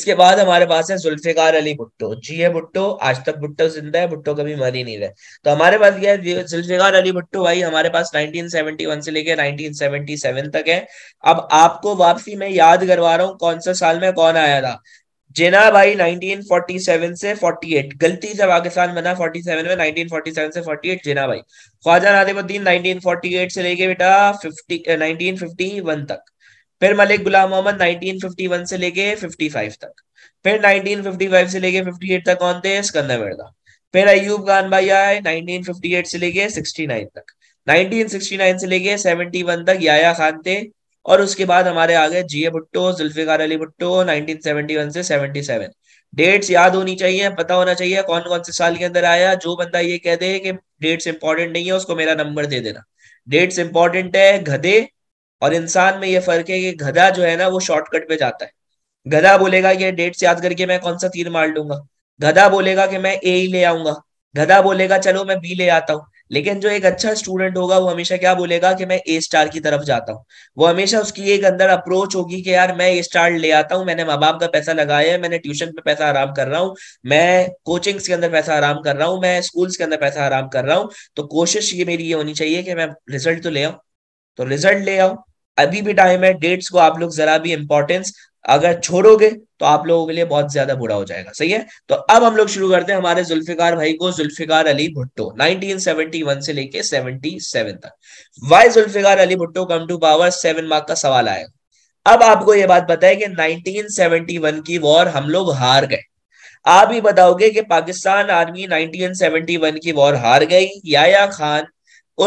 इसके बाद हमारे पास है जुल्फिकार अली भुट्टो जी है भुट्टो आज तक भुट्टो जिंदा है भुट्टो कभी मर ही नहीं रहे तो हमारे पास क्या है जुल्फिकार अली भुट्टो भाई हमारे पास 1971 से लेकर 1977 तक है अब आपको वापसी में याद करवा रहा हूँ कौन सा साल में कौन आया था जिना भाई 1947 से 48 गलती से पाकिस्तान बना 47 में 1947 से 48 जिना भाई ख्वाजा नादिमुद्दीन 1948 से लेके बेटा 50 1951 तक फिर मलिक गुलाम मोहम्मद 1951 से लेके 55 तक फिर 1955 से लेके 58 तक कौन थे स्कंदर मिर्जा फिर अयूब खान भाई आए 1958 से लेके 69 तक 1969 से लेके 71 तक याया खान थे और उसके बाद हमारे आ गए जीए भुट्टो जुल्फिकार अली भुट्टो 1971 से 77 डेट्स याद होनी चाहिए पता होना चाहिए कौन कौन से साल के अंदर आया जो बंदा ये कह दे कि डेट्स इंपॉर्टेंट नहीं है उसको मेरा नंबर दे देना डेट्स इंपॉर्टेंट है गधे और इंसान में ये फर्क है कि गधा जो है ना वो शॉर्टकट पे जाता है गधा बोलेगा ये डेट से याद करके मैं कौन सा तीर मार लूंगा गधा बोलेगा कि मैं ए ही ले आऊंगा गधा बोलेगा चलो मैं बी ले आता हूँ लेकिन जो एक अच्छा स्टूडेंट होगा वो हमेशा क्या बोलेगा कि मैं ए स्टार की तरफ जाता हूँ वो हमेशा उसकी एक अंदर अप्रोच होगी कि यार मैं ए स्टार ले आता हूँ मैंने माँ बाप का पैसा लगाया है मैंने ट्यूशन पे पैसा आराम कर रहा हूँ मैं कोचिंग्स के अंदर पैसा आराम कर रहा हूँ मैं स्कूल्स के अंदर पैसा आराम कर रहा हूँ तो कोशिश ये मेरी ये होनी चाहिए कि मैं रिजल्ट तो ले आऊँ तो रिजल्ट ले आओ अभी भी टाइम है डेट्स को आप लोग जरा भी इंपॉर्टेंस अगर छोड़ोगे तो आप लोगों के लिए बहुत ज्यादा बुरा हो जाएगा सही है तो अब हम लोग शुरू करते हैं हमारे जुल्फिकार भाई को जुल्फिकार अली भुट्टो 1971 से लेके 77 तक why Zulfikar Ali Bhutto come to power seven mark का सवाल आएगा अब आपको यह बात बताए कि 1971 की वॉर हम लोग हार गए आप ही बताओगे कि पाकिस्तान आर्मी 1971 की वॉर हार गई याया खान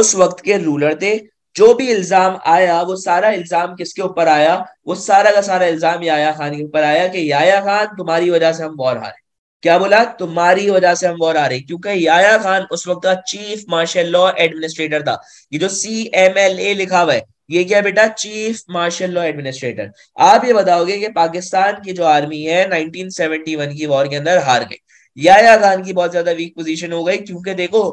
उस वक्त के रूलर थे जो भी इल्जाम आया वो सारा इल्जाम किसके ऊपर आया वो सारा का सारा इल्जाम याया खान के ऊपर आया कि याया खान तुम्हारी वजह से हम वॉर हारे क्या बोला तुम्हारी वजह से हम वॉर हारे क्योंकि याया खान उस वक्त का चीफ मार्शल लॉ एडमिनिस्ट्रेटर था ये जो सी एम एल ए लिखा हुआ है ये क्या बेटा चीफ मार्शल लॉ एडमिनिस्ट्रेटर आप ये बताओगे कि पाकिस्तान की जो आर्मी है 1971 की वॉर के अंदर हार गई याया खान की बहुत ज्यादा वीक पोजीशन हो गई क्योंकि देखो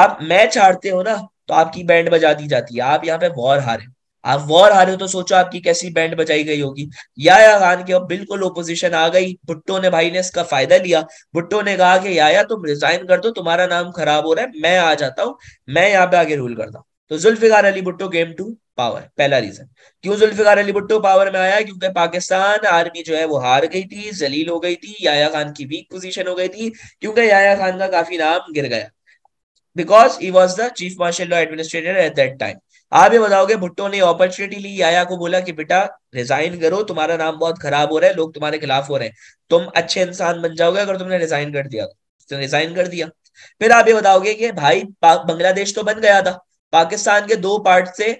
आप मैच हारते हो ना तो आपकी बैंड बजा दी जाती है आप यहाँ पे वॉर हारे आप वॉर हारे तो सोचो आपकी कैसी बैंड बजाई गई होगी याया खान के अब बिल्कुल ओपोजिशन आ गई भुट्टो ने भाई ने इसका फायदा लिया भुट्टो ने कहा कि याया तुम रिजाइन कर दो तुम्हारा नाम खराब हो रहा है मैं आ जाता हूँ मैं यहाँ पे आगे रूल करता हूँ तो Zulfikar Ali Bhutto came to power पहला रीजन क्यों जुल्फिकार अली भुट्टो पावर में आया क्योंकि पाकिस्तान आर्मी जो है वो हार गई थी जलील हो गई थी याया खान की वीक पोजीशन हो गई थी क्योंकि याया खान का काफी नाम गिर गया because he was the chief martial law administrator at that time आप ये बताओगे भुट्टो ने अपॉर्चुनिटी ली आया को बोला कि बेटा रिजाइन करो तुम्हारा नाम बहुत खराब हो रहा है लोग तुम्हारे खिलाफ हो रहे हैं तुम अच्छे इंसान बन जाओगे अगर तुमने रिजाइन कर दिया तो रिजाइन तो कर दिया फिर आप ये बताओगे कि भाई बांग्लादेश तो बन गया था पाकिस्तान के दो पार्ट से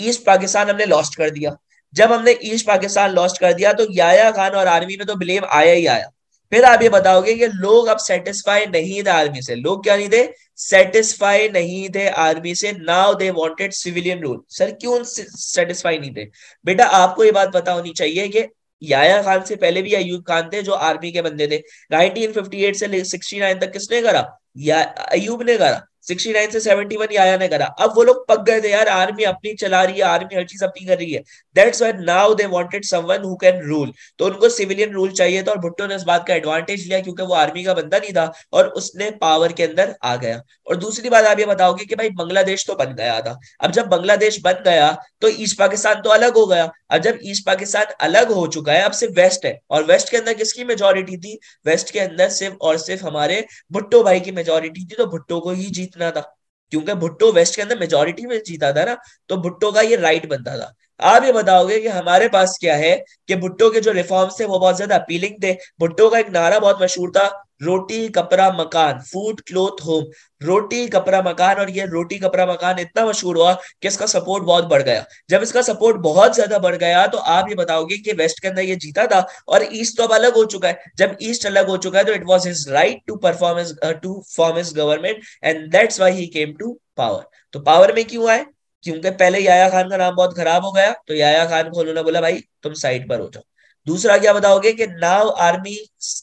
ईस्ट पाकिस्तान हमने लॉस्ट कर दिया जब हमने ईस्ट पाकिस्तान लॉस्ट कर दिया तो याया खान और आर्मी में तो ब्लेम आया ही आया फिर आप ये बताओगे कि लोग अब सेटिस्फाई नहीं थे आर्मी से लोग क्या नहीं थे सेटिस्फाई नहीं थे आर्मी से now they wanted civilian rule sir क्यों सेटिस्फाई नहीं थे बेटा आपको ये बात पता होनी चाहिए कि याया खान से पहले भी अयूब खान थे जो आर्मी के बंदे थे 1958 से 69 तक किसने करा या अयूब ने करा 69 से सेवेंटी वन आया ने करा अब वो लोग पक गए थे यार आर्मी अपनी चला रही है आर्मी हर चीज अपनी कर रही है that's now they wanted someone who can rule तो उनको सिविलियन रूल चाहिए था और भुट्टो ने इस बात का एडवांटेज लिया क्योंकि वो आर्मी का बंदा नहीं था और उसने पावर के अंदर आ गया और दूसरी बात आप ये बताओगे कि भाई बांग्लादेश तो बन गया था अब जब बांग्लादेश बन गया तो ईस्ट पाकिस्तान तो अलग हो गया अब जब ईस्ट पाकिस्तान अलग हो चुका है अब सिर्फ वेस्ट है और वेस्ट के अंदर किसकी मेजोरिटी थी वेस्ट के अंदर सिर्फ और सिर्फ हमारे भुट्टो भाई की मेजोरिटी थी तो भुट्टो को ही जीत जीतना था क्योंकि भुट्टो वेस्ट के अंदर मेजोरिटी में जीता था ना तो भुट्टो का ये राइट बनता था आप ये बताओगे कि हमारे पास क्या है कि भुट्टो के जो रिफॉर्म्स थे वो बहुत ज्यादा अपीलिंग थे भुट्टो का एक नारा बहुत मशहूर था रोटी कपड़ा मकान फूड क्लोथ होम रोटी कपड़ा मकान और ये रोटी कपड़ा मकान इतना मशहूर हुआ कि इसका सपोर्ट बहुत बढ़ गया जब इसका सपोर्ट बहुत ज्यादा बढ़ गया तो आप ये बताओगे कि वेस्ट के अंदर ये जीता था और ईस्ट तो अब अलग हो चुका है जब ईस्ट अलग हो चुका है तो it was his right to perform to form his government and that's why he came to power तो पावर में क्यों आए क्योंकि पहले याया खान का नाम बहुत खराब हो गया तो याया खान को उन्होंने बोला भाई तुम साइड पर हो जाओ दूसरा क्या बताओगे कि नाव आर्मी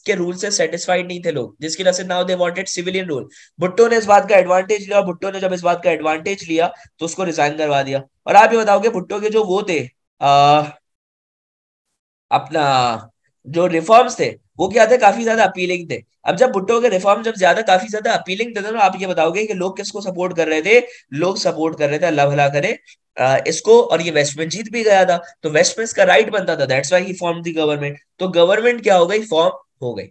के रूल से सेटिस्फाइड नहीं थे लोग जिसकी वजह से now they wanted civilian rule Bhutto ने इस बात का एडवांटेज लिया भुट्टो ने जब इस बात का एडवांटेज लिया तो उसको रिजाइन करवा दिया और आप ये बताओगे भुट्टो के जो वो थे आ, अपना जो रिफॉर्म्स थे वो क्या थे काफी ज्यादा अपीलिंग थे अब जब भुट्टो के रिफॉर्म जब ज्यादा काफी ज्यादा अपीलिंग थे तो आप ये बताओगे कि लोग किसको सपोर्ट कर रहे थे लोग सपोर्ट कर रहे थे अल्लाह भला करे इसको और ये वेस्टमैन जीत भी गया था तो वेस्टमैन का राइट बनता था that's he form the government तो गवर्नमेंट क्या हो गई फॉर्म हो गई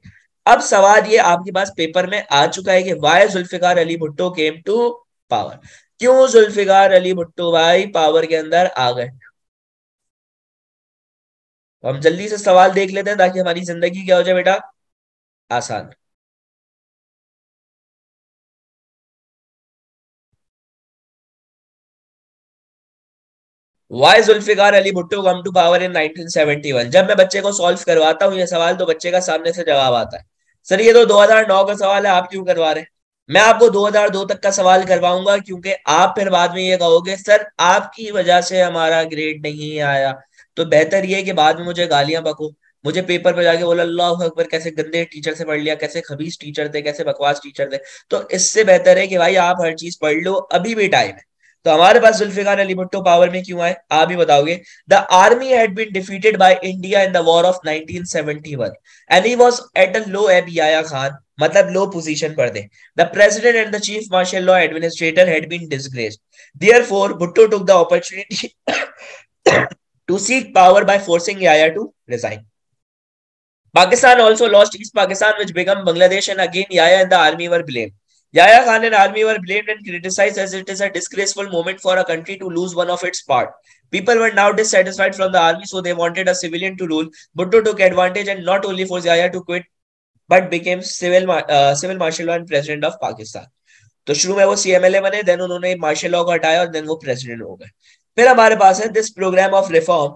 अब सवाल ये आपके पास पेपर में आ चुका है कि why Zulfikar Ali Bhutto came to power क्यों जुल्फिकार अली भुट्टो भाई पावर के अंदर आ गए हम जल्दी से सवाल देख लेते हैं ताकि हमारी जिंदगी क्या हो जाए बेटा आसान why Zulfikar Ali Bhutto come to power in 1971 जब मैं बच्चे को सॉल्व करवाता हूँ ये सवाल तो बच्चे का सामने से जवाब आता है सर ये तो 2009 का सवाल है आप क्यों करवा रहे हैं मैं आपको 2002 तक का सवाल करवाऊंगा क्योंकि आप फिर बाद में ये कहोगे सर आपकी वजह से हमारा ग्रेड नहीं आया तो बेहतर ये कि बाद में मुझे गालियां बको मुझे पेपर पर जाके बोला अल्लाह अकबर कैसे गंदे टीचर से पढ़ लिया कैसे खबीज टीचर थे कैसे बकवास टीचर थे तो इससे बेहतर है कि भाई आप हर चीज पढ़ लो अभी भी टाइम है तो हमारे पास जुल्फिकार अली भुट्टो पावर में क्यों आए आप ही बताओगे the army had been defeated by India in the war of 1971 and he was at a low ebb Yahya Khan मतलब लो पोजीशन पर थे the president and the chief martial law administrator had been disgraced therefore Bhutto took the opportunity to seek power by forcing Yahya to resign Pakistan also lost East Pakistan which became Bangladesh and again Yahya and the army were blamed Yahya Khan and army were blamed and criticized as it is a disgraceful moment for a country to lose one of its part. People were now dissatisfied from the army, so they wanted a civilian to rule. Bhutto took advantage and not only forced Yahya to quit, but became civil uh, civil martial law and president of Pakistan. तो शुरू में वो C M L A बने then उन्होंने martial law को हटाया और then वो प्रेसिडेंट हो गए फिर हमारे पास है this program of reform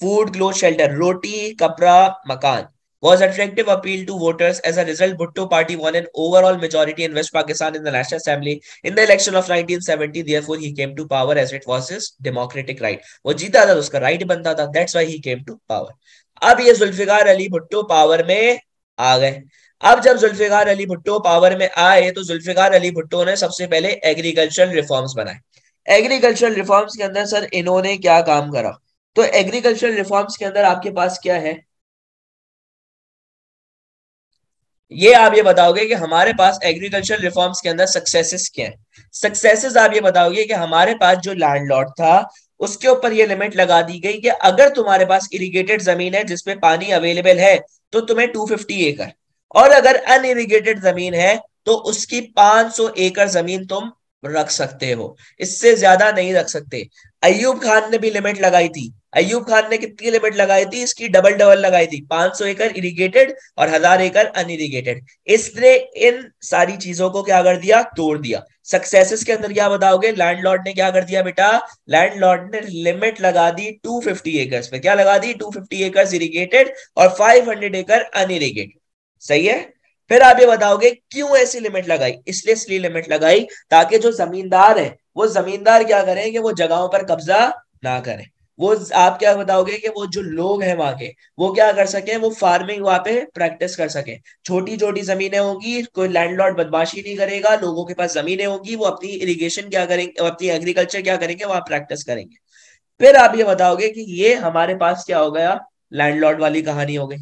food cloth shelter roti kapda makaan was attractive appeal to voters. As a result, Bhutto party won an overall majority in West Pakistan in the National Assembly in the election of 1970. Therefore, he came to power as it was his democratic right. वो जीता था उसका right बनता था. That's why he came to power. अब ये Zulfikar Ali Bhutto power में आ गए अब जब जुल्फिकार अली भुट्टो पावर में आए तो जुल्फिकार अली भुट्टो ने सबसे पहले एग्रीकल्चरल रिफॉर्म्स बनाए एग्रीकल्चरल रिफॉर्म्स के अंदर सर इन्होंने क्या काम करा तो एग्रीकल्चरल रिफॉर्म्स के अंदर आपके पास क्या है ये आप ये बताओगे कि हमारे पास एग्रीकल्चर रिफॉर्म्स के अंदर सक्सेसेस क्या है सक्सेसेस आप ये बताओगे कि हमारे पास जो लैंड लॉट था उसके ऊपर ये लिमिट लगा दी गई कि अगर तुम्हारे पास इरिगेटेड जमीन है जिसपे पानी अवेलेबल है तो तुम्हें 250 एकड़ और अगर अन इरीगेटेड जमीन है तो उसकी 500 एकड़ जमीन तुम रख सकते हो इससे ज्यादा नहीं रख सकते अयूब खान ने भी लिमिट लगाई थी अयूब खान ने कितनी लिमिट लगाई थी इसकी डबल डबल लगाई थी 500 एकड़ इरिगेटेड और हजार एकड़ अनइरिगेटेड इसने इन सारी चीजों को क्या कर दिया तोड़ दिया सक्सेसेस के अंदर क्या बताओगे लॉर्ड ने क्या कर दिया बेटा लैंड लॉर्ड ने लिमिट लगा दी 250 एकर्स पे क्या लगा दी 250 एकर्स इरीगेटेड और 500 एकड़ अनइरिगेटेड सही है फिर आप ये बताओगे क्यों ऐसी लिमिट लगाई इसलिए इसलिए लिमिट लगाई ताकि जो जमींदार है वो जमींदार क्या करें कि वो जगहों पर कब्जा ना करें वो आप क्या बताओगे कि वो जो लोग हैं वहां के वो क्या कर सके वो फार्मिंग वहां पे प्रैक्टिस कर सके छोटी छोटी जमीनें होंगी कोई लैंडलॉर्ड बदमाशी नहीं करेगा लोगों के पास जमीनें होंगी वो अपनी इरिगेशन क्या करेंगे अपनी एग्रीकल्चर क्या करेंगे वहां प्रैक्टिस करेंगे फिर आप ये बताओगे कि ये हमारे पास क्या हो गया लैंडलॉर्ड वाली कहानी हो गई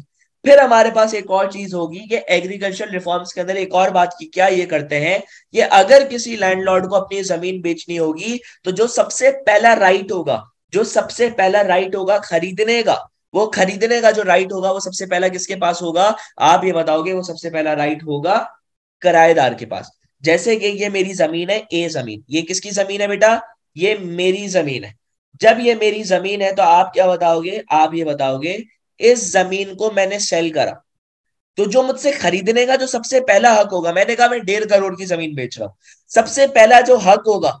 फिर हमारे पास एक और चीज होगी कि एग्रीकल्चर रिफॉर्म्स के अंदर एक और बात की क्या ये करते हैं कि अगर किसी लैंडलॉर्ड को अपनी जमीन बेचनी होगी तो जो सबसे पहला राइट होगा जो सबसे पहला राइट होगा खरीदने का वो खरीदने का जो राइट होगा वो सबसे पहला किसके पास होगा आप ये बताओगे वो सबसे पहला राइट होगा किराएदार के पास जैसे कि ये मेरी जमीन है ए जमीन ये किसकी जमीन है बेटा ये मेरी जमीन है जब ये मेरी जमीन है तो आप क्या बताओगे आप ये बताओगे इस जमीन को मैंने सेल करा तो जो मुझसे खरीदने का जो सबसे पहला हक होगा मैंने कहा मैं डेढ़ करोड़ की जमीन बेच रहा हूं सबसे पहला जो हक होगा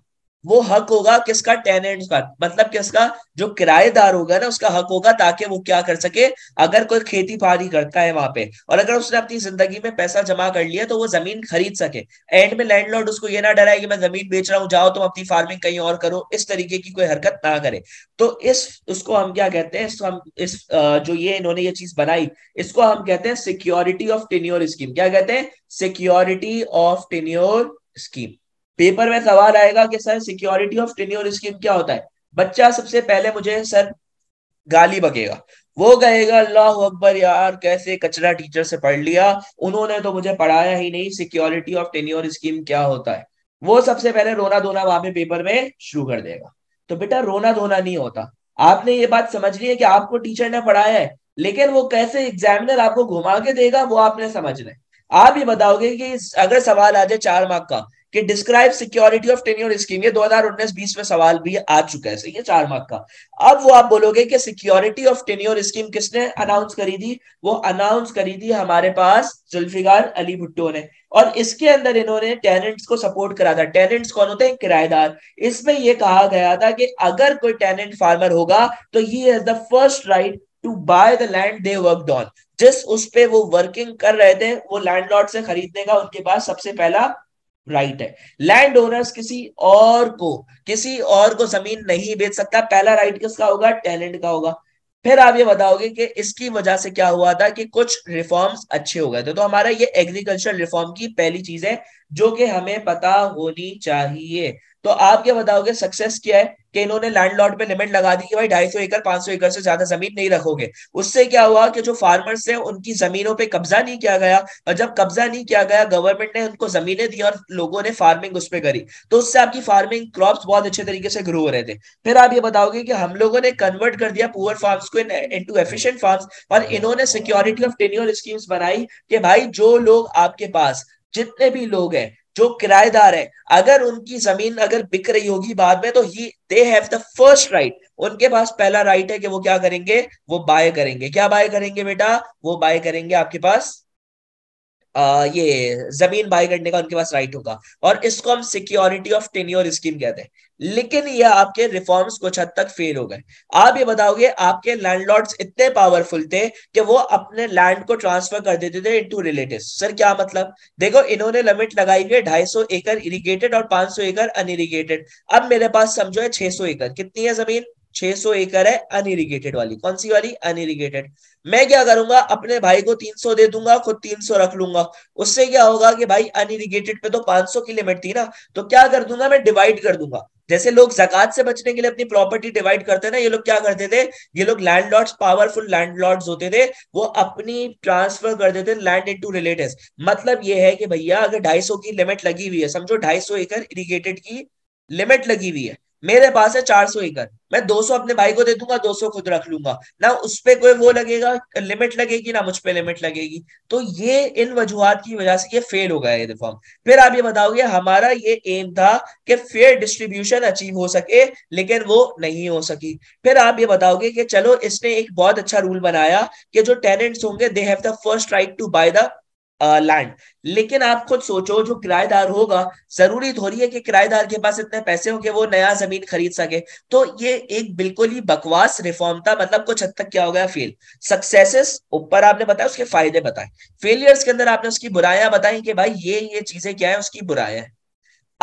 वो हक होगा किसका टेनेंट का मतलब किसका जो किराएदार होगा ना उसका हक होगा ताकि वो क्या कर सके अगर कोई खेती बाड़ी करता है वहां पे और अगर उसने अपनी जिंदगी में पैसा जमा कर लिया तो वो जमीन खरीद सके एंड में लैंडलॉर्ड उसको ये ना डराए कि मैं जमीन बेच रहा हूँ जाओ तुम अपनी फार्मिंग कहीं और करो इस तरीके की कोई हरकत ना करे तो इस उसको हम क्या कहते हैं हम इस जो ये इन्होंने ये चीज बनाई इसको हम कहते हैं सिक्योरिटी ऑफ टेन्योर स्कीम क्या कहते हैं security of tenure scheme paper में सवाल आएगा कि sir security of tenure scheme क्या होता है बच्चा सबसे पहले मुझे सर गाली बकेगा वो कहेगा अल्लाह अकबर यार कैसे कचरा टीचर से पढ़ लिया उन्होंने तो मुझे पढ़ाया ही नहीं सिक्योरिटी ऑफ टेन्योर स्कीम क्या होता है वो सबसे पहले रोना धोना वहां पे पेपर में शुरू कर देगा तो बेटा रोना धोना नहीं होता आपने ये बात समझ ली है कि आपको टीचर ने पढ़ाया है लेकिन वो कैसे एग्जामिनर आपको घुमा के देगा वो आपने समझना है आप ये बताओगे कि अगर सवाल आ जाए चार मार्क का कि describe security of tenure scheme ये 2019-20 में सवाल भी आ चुका है सही है चार मार्क का अब वो आप बोलोगे कि सिक्योरिटी ऑफ टेन्योर स्कीम किसने अनाउंस करी थी वो अनाउंस करी थी हमारे पास जुल्फिकार अली भुट्टो ने और इसके अंदर इन्होंने टेनेंट्स को सपोर्ट करा था टेनेंट्स कौन होते हैं किराएदार इसमें यह कहा गया था कि अगर कोई टेनेंट फार्मर होगा तो he has the first right to buy the land they work on जिस उस पे वो वर्किंग कर रहे थे वो लैंडलॉर्ड से खरीदने का उनके पास सबसे पहला राइट है लैंड ओनर्स किसी और को किसी और को जमीन नहीं बेच सकता पहला राइट किसका होगा टैलेंट का होगा फिर आप ये बताओगे कि इसकी वजह से क्या हुआ था कि कुछ रिफॉर्म्स अच्छे हो गए थे तो हमारा ये एग्रीकल्चर रिफॉर्म की पहली चीज है जो कि हमें पता होनी चाहिए तो आप क्या बताओगे सक्सेस क्या है कि इन्होंने लैंडलॉर्ड पे लिमिट लगा दी कि भाई ढाई सौ एकड़ पांच सौ एकड़ से ज्यादा जमीन नहीं रखोगे उससे क्या हुआ कि जो फार्मर्स थे उनकी जमीनों पे कब्जा नहीं किया गया और जब कब्जा नहीं किया गया गवर्नमेंट ने उनको जमीनें दी और लोगों ने फार्मिंग उस पर करी तो उससे आपकी फार्मिंग क्रॉप बहुत अच्छे तरीके से ग्रो हो रहे थे फिर आप ये बताओगे कि हम लोगों ने कन्वर्ट कर दिया पुअर फार्म को टू एफिशियंट फार्म और इन्होंने सिक्योरिटी ऑफ टेन्योर स्कीम्स बनाई कि भाई जो लोग आपके पास जितने भी लोग हैं जो किराएदार है अगर उनकी जमीन अगर बिक रही होगी बाद में तो he they have the first right उनके पास पहला राइट है कि वो क्या करेंगे वो बाय करेंगे क्या बाय करेंगे बेटा वो बाय करेंगे आपके पास आ, ये जमीन बाय करने का उनके पास राइट होगा और इसको हम सिक्योरिटी ऑफ टेन्योर स्कीम कहते हैं लेकिन ये आपके रिफॉर्म्स कुछ हद तक फेल हो गए आप ये बताओगे आपके लैंडलॉर्ड्स इतने पावरफुल थे कि वो अपने लैंड को ट्रांसफर कर देते थे इनटू रिलेटिव सर क्या मतलब देखो इन्होंने लिमिट लगाई हुई है ढाई एकड़ इरीगेटेड और पांच एकड़ अनइरीगेटेड अब मेरे पास समझो है छह एकड़ कितनी है जमीन 600 एकड़ है अनइरिगेटेड वाली कौन सी वाली अनइरिगेटेड मैं क्या करूंगा अपने भाई को 300 दे दूंगा खुद 300 रख लूंगा उससे क्या होगा कि भाई अनइरिगेटेड पे तो 500 की लिमिट थी ना तो क्या कर दूंगा मैं डिवाइड कर दूंगा जैसे लोग जकत से बचने के लिए अपनी प्रॉपर्टी डिवाइड करते ना ये लोग क्या करते थे ये लोग landlord powerful landlord होते थे वो अपनी ट्रांसफर कर देते लैंड इनटू रिलेटिव मतलब ये है कि भैया अगर 250 की लिमिट लगी हुई है समझो 250 एकड़ इरिगेटेड की लिमिट लगी हुई है मेरे पास है चार सौ एकड़ मैं दो सौ अपने भाई को दे दूंगा दो सौ खुद रख लूंगा ना उस पर कोई वो लगेगा लिमिट लगेगी ना मुझ पर लिमिट लगेगी तो ये इन वजूहत की वजह से ये फेल हो गया ये रिफॉर्म फिर आप ये बताओगे हमारा ये एम था कि फेयर डिस्ट्रीब्यूशन अचीव हो सके लेकिन वो नहीं हो सकी फिर आप ये बताओगे कि चलो इसने एक बहुत अच्छा रूल बनाया कि जो टेनेंट्स होंगे they have the first right to buy the land लेकिन आप खुद सोचो जो किराएदार होगा जरूरी थोड़ी है कि किराएदार के पास इतने पैसे हो कि वो नया जमीन खरीद सके तो ये एक बिल्कुल ही बकवास रिफॉर्म था मतलब कुछ हद तक क्या हो गया फेल सक्सेसेस ऊपर आपने बताया उसके फायदे बताए फेलियर्स के अंदर आपने उसकी बुराया बताई कि भाई ये ये चीजें क्या है उसकी बुराया है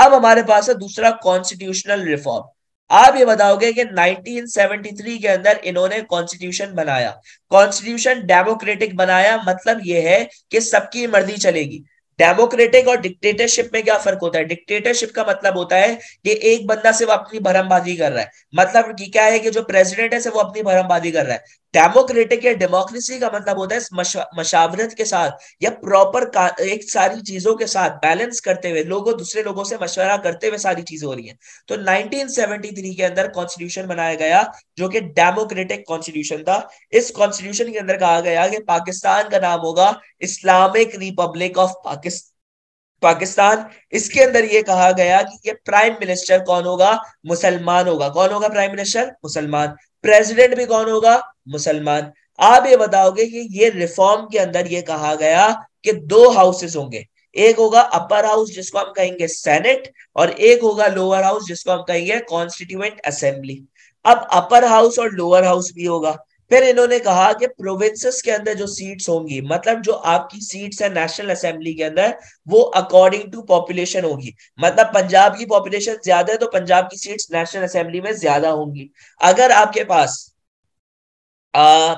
अब हमारे पास है दूसरा कॉन्स्टिट्यूशनल रिफॉर्म आप ये बताओगे कि 1973 के अंदर इन्होंने कॉन्स्टिट्यूशन बनाया कॉन्स्टिट्यूशन डेमोक्रेटिक बनाया मतलब ये है कि सबकी मर्जी चलेगी डेमोक्रेटिक और डिक्टेटरशिप में क्या फर्क होता है डिक्टेटरशिप का मतलब होता है कि एक बंदा सिर्फ अपनी भरमबाजी कर रहा है मतलब कि क्या है कि जो प्रेसिडेंट है वो अपनी भरमबाजी कर रहा है डेमोक्रेटिक या डेमोक्रेसी का मतलब होता है मशावरत के साथ या प्रॉपर एक सारी चीजों के साथ बैलेंस करते हुए लोगों दूसरे लोगों से मशवरा करते हुए सारी चीजें हो रही है तो नाइनटीन के अंदर कॉन्स्टिट्यूशन बनाया गया जो कि डेमोक्रेटिक कॉन्स्टिट्यूशन था इस कॉन्स्टिट्यूशन के अंदर कहा गया कि पाकिस्तान का नाम होगा Islamic republic of Pakistan Pakistan इसके अंदर ये कहा गया कि ये प्राइम मिनिस्टर कौन होगा मुसलमान होगा कौन होगा प्राइम मिनिस्टर मुसलमान प्रेसिडेंट भी कौन होगा मुसलमान आप ये बताओगे कि ये रिफॉर्म के अंदर ये कहा गया कि दो हाउसेस होंगे एक होगा अपर हाउस जिसको हम कहेंगे सेनेट और एक होगा लोअर हाउस जिसको हम कहेंगे कॉन्स्टिट्यूएंट असेंबली अब अपर हाउस और लोअर हाउस भी होगा फिर इन्होंने कहा कि प्रोविंसेस के अंदर जो सीट्स होंगी मतलब जो आपकी सीट्स है नेशनल असेंबली के अंदर वो अकॉर्डिंग टू पॉपुलेशन होगी मतलब पंजाब की पॉपुलेशन ज्यादा है तो पंजाब की सीट्स नेशनल असेंबली में ज्यादा होंगी अगर आपके पास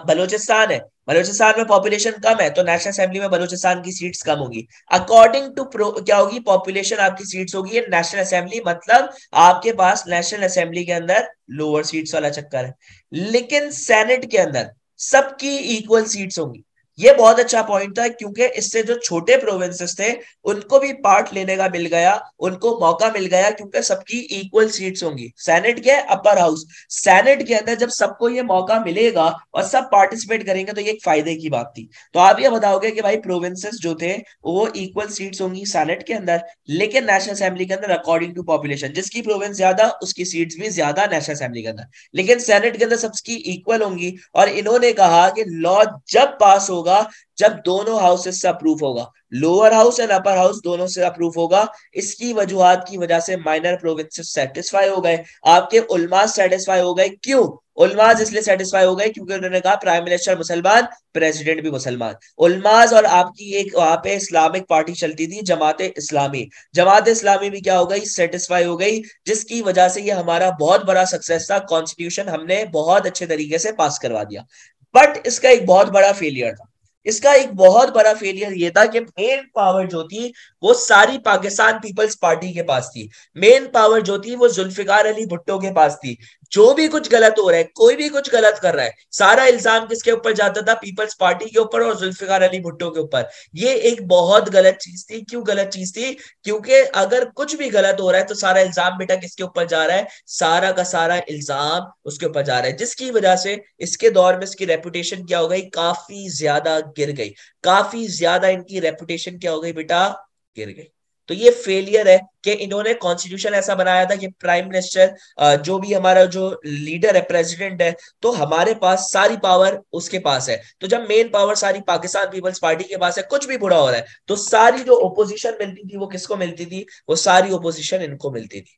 बलोचिस्तान है बलोचिस्तान में पॉपुलेशन कम है तो नेशनल असेंबली में बलोचिस्तान की सीट्स कम होगी अकॉर्डिंग टू क्या होगी पॉपुलेशन आपकी सीट्स होगी नेशनल असेंबली मतलब आपके पास नेशनल असेंबली के अंदर लोअर सीट्स वाला चक्कर है लेकिन सेनेट के अंदर सबकी इक्वल सीट्स होंगी ये बहुत अच्छा पॉइंट था क्योंकि इससे जो छोटे प्रोविंसेस थे उनको भी पार्ट लेने का मिल गया उनको मौका मिल गया क्योंकि सबकी इक्वल सीट्स होंगी सेनेट के अपर हाउस सेनेट के अंदर जब सबको ये मौका मिलेगा और सब पार्टिसिपेट करेंगे तो ये एक फायदे की बात थी तो आप ये बताओगे कि भाई प्रोविंसेस जो थे वो इक्वल सीट्स होंगी सेनेट के अंदर लेकिन नेशनल असेंबली के अंदर अकॉर्डिंग टू पॉपुलेशन जिसकी प्रोविंस ज्यादा उसकी सीट्स भी ज्यादा नेशनल असेंबली के अंदर लेकिन सेनेट के अंदर सबकी इक्वल होंगी और इन्होंने कहा कि लॉ जब पास होगा होगा जब दोनों हाउसेस से अप्रूव होगा lower house and upper house दोनों से अप्रूव होगा इसकी वजूहत की वजह से माइनर प्रोविंस सेटिस्फाई हो गए आपके उलमाज सेटिस्फाई हो गए क्यों उलमाज इसलिए सेटिस्फाई हो गए क्योंकि उन्होंने कहा प्राइम मिनिस्टर मुसलमान प्रेसिडेंट भी मुसलमान उलमाज और आपकी एक वहां पे इस्लामिक पार्टी चलती थी जमात इस्लामी जमात इस्लामी भी क्या हो गई सेटिस्फाई हो गई जिसकी वजह से ये हमारा बहुत बड़ा सक्सेस था कॉन्स्टिट्यूशन हमने बहुत अच्छे तरीके से पास करवा दिया बट इसका एक बहुत बड़ा फेलियर था इसका एक बहुत बड़ा फेलियर ये था कि मेन पावर जो थी वो सारी पाकिस्तान पीपल्स पार्टी के पास थी मेन पावर जो थी वो जुल्फिकार अली भुट्टो के पास थी जो भी कुछ गलत हो रहा है कोई भी कुछ गलत कर रहा है सारा इल्जाम किसके ऊपर जाता था पीपल्स पार्टी के ऊपर और जुल्फिकार अली भुट्टो के ऊपर ये एक बहुत गलत चीज थी क्यों गलत चीज थी क्योंकि अगर कुछ भी गलत हो रहा है तो सारा इल्जाम बेटा किसके ऊपर जा रहा है सारा का सारा इल्जाम उसके ऊपर जा रहा है जिसकी वजह से इसके दौर में इसकी रेपुटेशन क्या हो गई काफी ज्यादा गिर गई काफी ज्यादा इनकी रेपुटेशन क्या हो गई बेटा गिर गई तो ये फेलियर है कि इन्होंने कॉन्स्टिट्यूशन ऐसा बनाया था कि प्राइम मिनिस्टर जो भी हमारा जो लीडर है प्रेसिडेंट है तो हमारे पास सारी पावर उसके पास है तो जब मेन पावर सारी पाकिस्तान पीपल्स पार्टी के पास है कुछ भी बुरा हो रहा है तो सारी जो ओपोजिशन मिलती थी वो किसको मिलती थी वो सारी ओपोजिशन इनको मिलती थी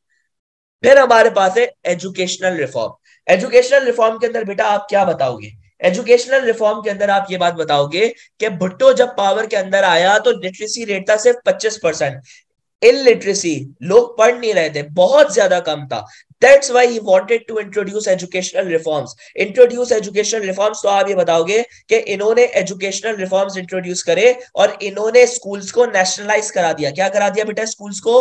फिर हमारे पास है एजुकेशनल रिफॉर्म एजुकेशनल रिफॉर्म के अंदर बेटा आप क्या बताओगे एजुकेशनल रिफॉर्म के अंदर आप ये बात बताओगे कि भुट्टो जब पावर के अंदर आया तो लिटरेसी रेट था सिर्फ 25 परसेंट इलिटरेसी लोग पढ़ नहीं रहे थे बहुत ज्यादा कम था That's why he wanted to introduce educational reforms. Introduce educational reforms, तो आप ये बताओगे कि इन्होंने educational reforms introduce करे और इन्होंने schools को nationalize करा दिया क्या करा दिया बेटा schools को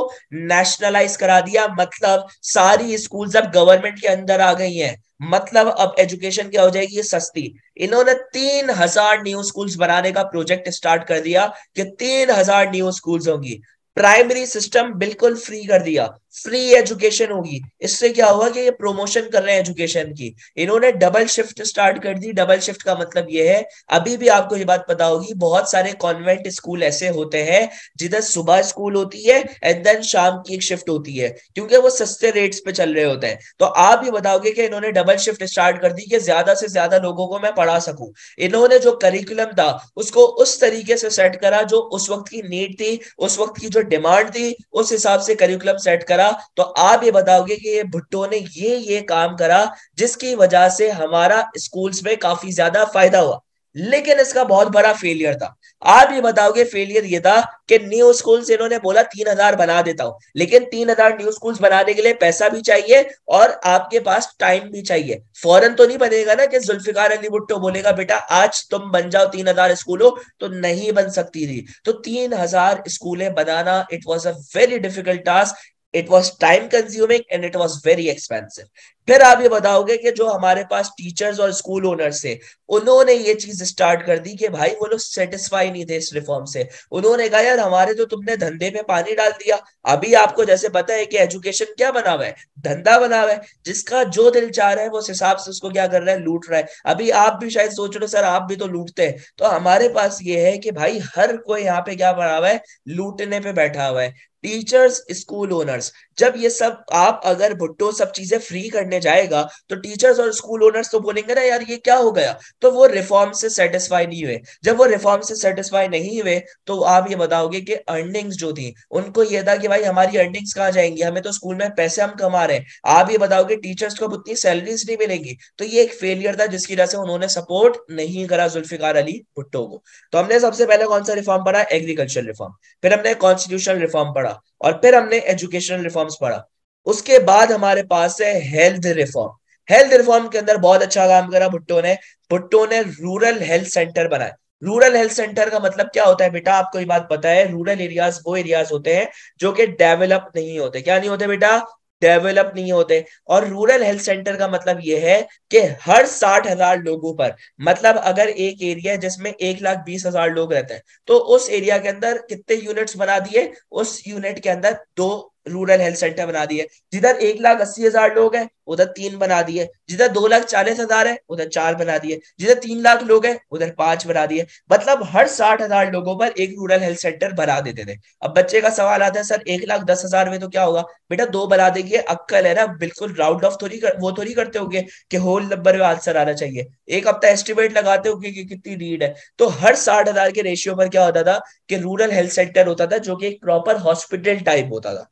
nationalize करा दिया मतलब सारी schools अब government के अंदर आ गई हैं मतलब अब एजुकेशन क्या हो जाएगी ये सस्ती इन्होंने तीन हजार न्यू स्कूल्स बनाने का प्रोजेक्ट स्टार्ट कर दिया कि तीन हजार न्यू स्कूल्स होंगी प्राइमरी सिस्टम बिल्कुल फ्री कर दिया फ्री एजुकेशन होगी इससे क्या हुआ कि ये प्रोमोशन कर रहे हैं एजुकेशन की इन्होंने डबल शिफ्ट स्टार्ट कर दी डबल शिफ्ट का मतलब ये है अभी भी आपको ये बात पता होगी बहुत सारे कॉन्वेंट स्कूल ऐसे होते हैं जिधर सुबह स्कूल होती है एंड देन शाम की एक शिफ्ट होती है क्योंकि वो सस्ते रेट्स पे चल रहे होते हैं तो आप ये बताओगे कि इन्होंने डबल शिफ्ट स्टार्ट कर दी कि ज्यादा से ज्यादा लोगों को मैं पढ़ा सकूं इन्होंने जो करिकुलम था उसको उस तरीके से सेट करा जो उस वक्त की नीड थी उस वक्त की जो डिमांड थी उस हिसाब से करिकुलम सेट करा करा तो आप ये बताओगे कि ये भुट्टो ने ये ये काम करा जिसकी वजह से हमारा स्कूल्स में काफी ज्यादा फायदा हुआ लेकिन इसका बहुत बड़ा फेलियर था आप ये बताओगे फेलियर ये था कि न्यू स्कूल्स इन्होंने बोला तीन हजार बना देता हूं लेकिन तीन हजार न्यू स्कूल्स बनाने के लिए पैसा भी चाहिए और आपके पास टाइम भी चाहिए फौरन तो नहीं बनेगा ना कि जुल्फिकार अली भुट्टो बोलेगा बेटा आज तुम बन जाओ तीन हजार स्कूलों तो नहीं बन सकती थी तो तीन हजार स्कूलें बनाना it was a very difficult task it was time consuming and it was very expensive फिर आप ये बताओगे कि जो हमारे पास टीचर्स और स्कूल ओनर्स थे उन्होंने ये चीज स्टार्ट कर दी कि भाई वो लोग सेटिस्फाई नहीं थे इस रिफॉर्म से उन्होंने कहा यार हमारे तो तुमने धंधे पे पानी डाल दिया अभी आपको जैसे पता है कि एजुकेशन क्या बना हुआ है धंधा बना हुआ है जिसका जो दिल चाह रहा है वो हिसाब से उसको क्या कर रहा है लूट रहा है अभी आप भी शायद सोच रहे हो सर आप भी तो लूटते हैं तो हमारे पास ये है कि भाई हर कोई यहाँ पे क्या बना हुआ है लूटने पे बैठा हुआ है teachers, school owners. जब ये सब आप अगर भुट्टो सब चीजें फ्री करने जाएगा तो टीचर्स और स्कूल ओनर्स तो बोलेंगे ना यार ये क्या हो गया तो वो रिफॉर्म से सेटिस्फाई नहीं हुए जब वो रिफॉर्म से सेटिस्फाई नहीं हुए तो आप ये बताओगे कि अर्निंग्स जो थी उनको ये था कि भाई हमारी अर्निंग्स कहाँ जाएंगी हमें तो स्कूल में पैसे हम कमा रहे हैं आप ये बताओगे टीचर्स को उतनी सैलरीज नहीं मिलेंगी तो ये एक फेलियर था जिसकी वजह से उन्होंने सपोर्ट नहीं करा जुल्फिकार अली भुट्टो को तो हमने सबसे पहले कौन सा रिफॉर्म पढ़ा एग्रीकल्चर रिफॉर्म फिर हमने कॉन्स्टिट्यूशनल रिफॉर्म पढ़ा और फिर हमने एजुकेशनल रिफॉर्म्स पढ़ा उसके बाद हमारे पास है हेल्थ रिफॉर्म हेल्थ रिफॉर्म के अंदर बहुत अच्छा काम करा भुट्टो ने भुट्टो ने रूरल हेल्थ सेंटर बनाए रूरल हेल्थ सेंटर का मतलब क्या होता है बेटा आपको ये बात पता है रूरल एरियाज वो एरियाज होते हैं जो कि डेवलप नहीं होते क्या नहीं होते बेटा डेवलप नहीं होते और रूरल हेल्थ सेंटर का मतलब यह है कि हर साठ हजार लोगों पर मतलब अगर एक एरिया है जिसमें एक लाख बीस हजार लोग रहते हैं तो उस एरिया के अंदर कितने यूनिट्स बना दिए उस यूनिट के अंदर दो रूरल हेल्थ सेंटर बना दिए जिधर एक लाख अस्सी हजार लोग हैं उधर तीन बना दिए जिधर दो लाख चालीस हजार है उधर चार बना दिए जिधर तीन लाख लोग हैं उधर पांच बना दिए मतलब हर साठ हजार लोगों पर एक रूरल हेल्थ सेंटर बना देते थे अब बच्चे का सवाल आता है सर एक लाख दस हजार में तो क्या होगा बेटा दो बना देंगे अक्कल है ना बिल्कुल राउंड ऑफ थोड़ी कर, वो थोड़ी करते होंगे कि होल नंबर में आंसर आना चाहिए एक हफ्ता एस्टिमेट लगाते होंगे कि कितनी नीड है तो हर साठ हजार के रेशियो पर क्या होता था कि रूरल हेल्थ सेंटर होता था जो कि एक प्रॉपर हॉस्पिटल टाइप होता था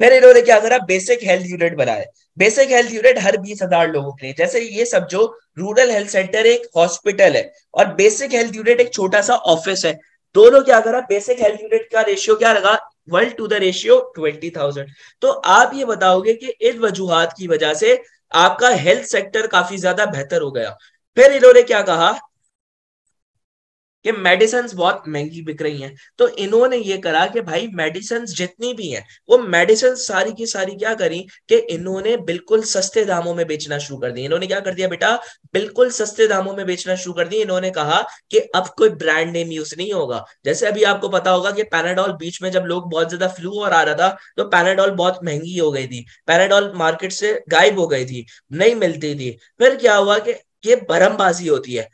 फिर इन्होंने क्या करा बेसिक हेल्थ यूनिट बनाया बेसिक हेल्थ यूनिट हर बीस हजार लोगों के लिए जैसे ये सब जो रूरल हेल्थ सेंटर एक हॉस्पिटल है और बेसिक हेल्थ यूनिट एक छोटा सा ऑफिस है दोनों क्या करा बेसिक हेल्थ यूनिट का रेशियो क्या लगा one two the ratio twenty thousand तो आप ये बताओगे कि इन वजूहत की वजह से आपका हेल्थ सेक्टर काफी ज्यादा बेहतर हो गया फिर इन्होंने क्या कहा कि मेडिसिन बहुत महंगी बिक रही हैं तो इन्होंने ये करा कि भाई मेडिसिन जितनी भी हैं वो मेडिसिन सारी की सारी क्या करी कि इन्होंने बिल्कुल सस्ते दामों में बेचना शुरू कर दी इन्होंने क्या कर दिया बेटा बिल्कुल सस्ते दामों में बेचना शुरू कर दी इन्होंने कहा कि अब कोई ब्रांड नेम यूज नहीं होगा जैसे अभी आपको पता होगा कि पैनाडॉल बीच में जब लोग बहुत ज्यादा फ्लू और आ रहा था तो पैनाडॉल बहुत महंगी हो गई थी पैनाडॉल मार्केट से गायब हो गई थी नहीं मिलती थी फिर क्या हुआ कि ये बरमबाजी होती है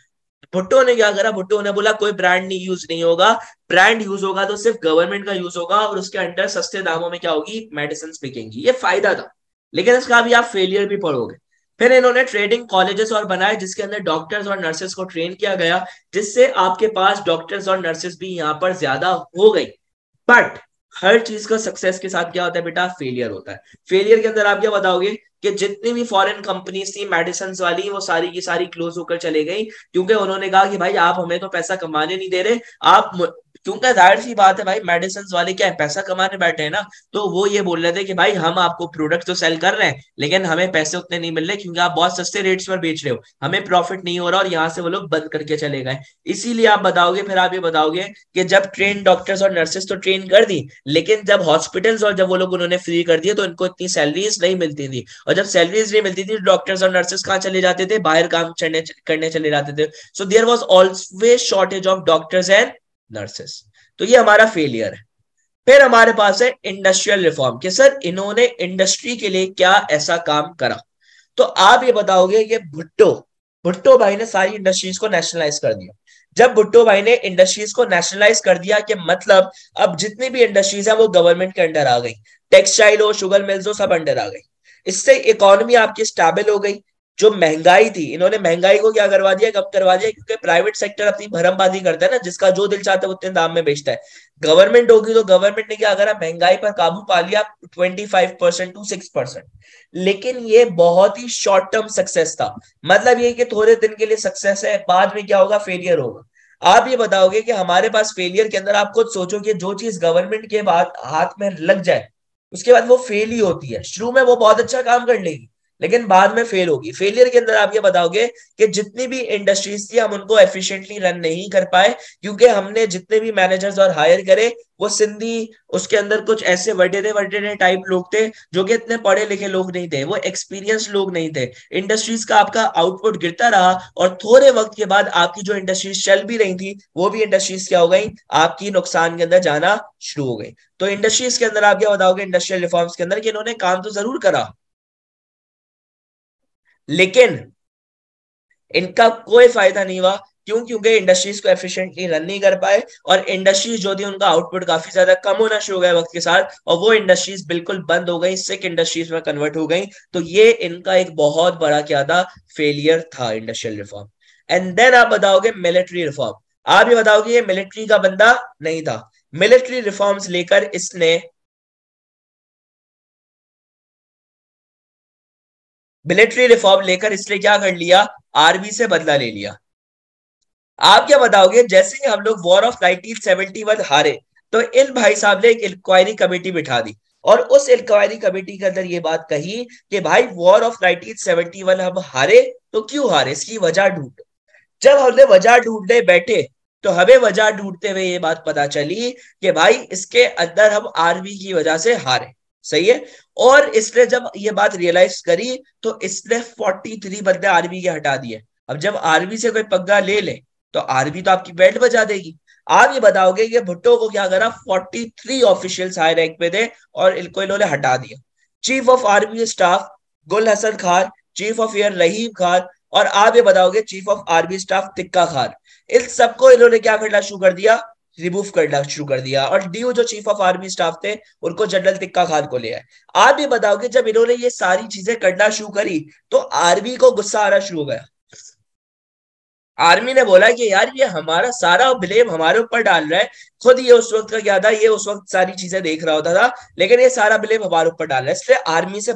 भुट्टो ने क्या करा भुट्टो ने बोला कोई ब्रांड नहीं यूज नहीं होगा ब्रांड यूज होगा तो सिर्फ गवर्नमेंट का यूज होगा और उसके अंडर सस्ते दामों में क्या होगी मेडिसिन बिकेंगी ये फायदा था लेकिन इसका अभी आप फेलियर भी पढ़ोगे फिर इन्होंने ट्रेडिंग कॉलेजेस और बनाए जिसके अंदर डॉक्टर्स और नर्सेस को ट्रेन किया गया जिससे आपके पास डॉक्टर्स और नर्सेस भी यहाँ पर ज्यादा हो गई बट हर चीज का सक्सेस के साथ क्या होता है बेटा फेलियर होता है फेलियर के अंदर आप क्या बताओगे कि जितनी भी फॉरेन कंपनीज थी मेडिसन वाली वो सारी की सारी क्लोज होकर चले गई क्योंकि उन्होंने कहा कि भाई आप हमें तो पैसा कमाने नहीं दे रहे आप क्योंकि जाहिर सी बात है भाई मेडिसिन वाले क्या है पैसा कमाने बैठे हैं ना तो वो ये बोल रहे थे कि भाई हम आपको प्रोडक्ट तो सेल कर रहे हैं लेकिन हमें पैसे उतने नहीं मिल रहे क्योंकि आप बहुत सस्ते रेट्स पर बेच रहे हो हमें प्रॉफिट नहीं हो रहा और यहाँ से वो लोग बंद करके चले गए इसीलिए आप बताओगे फिर आप ये बताओगे कि जब ट्रेन डॉक्टर्स और नर्सेस तो ट्रेन कर दी लेकिन जब हॉस्पिटल और जब वो लोग उन्होंने फ्री कर दिए तो इनको इतनी सैलरीज नहीं मिलती थी और जब सैलरीज नहीं मिलती थी डॉक्टर्स और नर्सेस कहाँ चले जाते थे बाहर काम करने चले जाते थे so there was always shortage of doctors and nurses तो ये हमारा फेलियर है फिर हमारे पास है इंडस्ट्रियल रिफॉर्म कि सर इन्होंने इंडस्ट्री के लिए क्या ऐसा काम करा तो आप ये बताओगे कि भुट्टो भुट्टो भाई ने सारी इंडस्ट्रीज को नेशनलाइज कर दिया जब भुट्टो भाई ने इंडस्ट्रीज को नेशनलाइज कर दिया कि मतलब अब जितनी भी इंडस्ट्रीज है वो गवर्नमेंट के अंडर आ गई टेक्सटाइल हो शुगर मिल्स हो सब अंडर आ गई इससे इकोनॉमी आपकी स्टेबल हो गई जो महंगाई थी इन्होंने महंगाई को क्या करवा दिया कब करवा दिया क्योंकि प्राइवेट सेक्टर अपनी भरमबाजी करता है ना जिसका जो दिल चाहता है उतने दाम में बेचता है गवर्नमेंट होगी तो गवर्नमेंट ने क्या करा महंगाई पर काबू पा लिया twenty five percent to six percent लेकिन ये बहुत ही शॉर्ट टर्म सक्सेस था मतलब ये कि थोड़े दिन के लिए सक्सेस है बाद में क्या होगा फेलियर होगा आप ये बताओगे कि हमारे पास फेलियर के अंदर आप खुद सोचो कि जो चीज गवर्नमेंट के बाद हाथ में लग जाए उसके बाद वो फेल ही होती है शुरू में वो बहुत अच्छा काम कर लेगी लेकिन बाद में फेल होगी फेलियर के अंदर आप ये बताओगे कि जितनी भी इंडस्ट्रीज थी हम उनको एफिशिएंटली रन नहीं कर पाए क्योंकि हमने जितने भी मैनेजर्स और हायर करे वो सिंधी उसके अंदर कुछ ऐसे वटेरे वटेरे टाइप लोग थे जो कि इतने पढ़े लिखे लोग नहीं थे वो एक्सपीरियंस लोग नहीं थे इंडस्ट्रीज का आपका आउटपुट गिरता रहा और थोड़े वक्त के बाद आपकी जो इंडस्ट्रीज चल भी रही थी वो भी इंडस्ट्रीज क्या हो गई आपकी नुकसान के अंदर जाना शुरू हो गई तो इंडस्ट्रीज के अंदर आप क्या बताओगे इंडस्ट्रियल रिफॉर्म्स के अंदर कि इन्होंने काम तो जरूर करा लेकिन इनका कोई फायदा नहीं हुआ क्यों क्योंकि इंडस्ट्रीज को एफिशिएंटली रन नहीं कर पाए और इंडस्ट्रीज जो थी उनका आउटपुट काफी ज्यादा कम होना शुरू हो गया वक्त के साथ और वो इंडस्ट्रीज बिल्कुल बंद हो गई सिक इंडस्ट्रीज में कन्वर्ट हो गई तो ये इनका एक बहुत बड़ा क्या था फेलियर था इंडस्ट्रियल रिफॉर्म एंड देन आप बताओगे मिलिट्री रिफॉर्म आप ये बताओगे ये मिलिट्री का बंदा नहीं था मिलिट्री रिफॉर्म्स लेकर इसने मिलिट्री रिफॉर्म लेकर इसने क्या कर लिया आर्मी से बदला ले लिया आप क्या बताओगे जैसे ही हम लोग वॉर ऑफ 1971 हारे तो इन भाई साहब ने एक इंक्वायरी कमेटी बिठा दी और उस इंक्वायरी कमेटी के अंदर ये बात कही कि भाई वॉर ऑफ 1971 हम हारे तो क्यों हारे इसकी वजह ढूंढ जब हमने वजह ढूंढने बैठे तो हमें वजह ढूंढते हुए ये बात पता चली कि भाई इसके अंदर हम आर्मी की वजह से हारे सही है और इसने जब ये बात रियलाइज करी तो इसने 43 बंदे आरबी के हटा दिए अब जब आरबी से कोई पग्गा ले ले तो आरबी तो आपकी बेल्ट बजा देगी आप ये बताओगे कि भुट्टो को क्या करा 43 ऑफिशियल हाई रैंक पे थे और इनको इन्होंने हटा दिया chief of army staff Gul Hasan Khan chief of air Rahim Khan और आप ये बताओगे chief of army staff Tikka Khan इन सबको इन्होंने क्या करना शुरू कर दिया रिमूव करना शुरू कर दिया और डीओ जो चीफ ऑफ आर्मी स्टाफ थे उनको जनरल तिक्का खान को ले आए आप ये बताओगे जब इन्होंने ये सारी चीजें करना शुरू करी तो आर्मी को गुस्सा आना शुरू हो गया आर्मी ने बोला कि यार ये हमारा सारा ब्लेम हमारे ऊपर डाल रहा है खुद ये उस वक्त का क्या था ये उस वक्त सारी चीजें देख रहा होता था लेकिन ये सारा ब्लेम हमारे ऊपर डाल रहा है इसलिए आर्मी से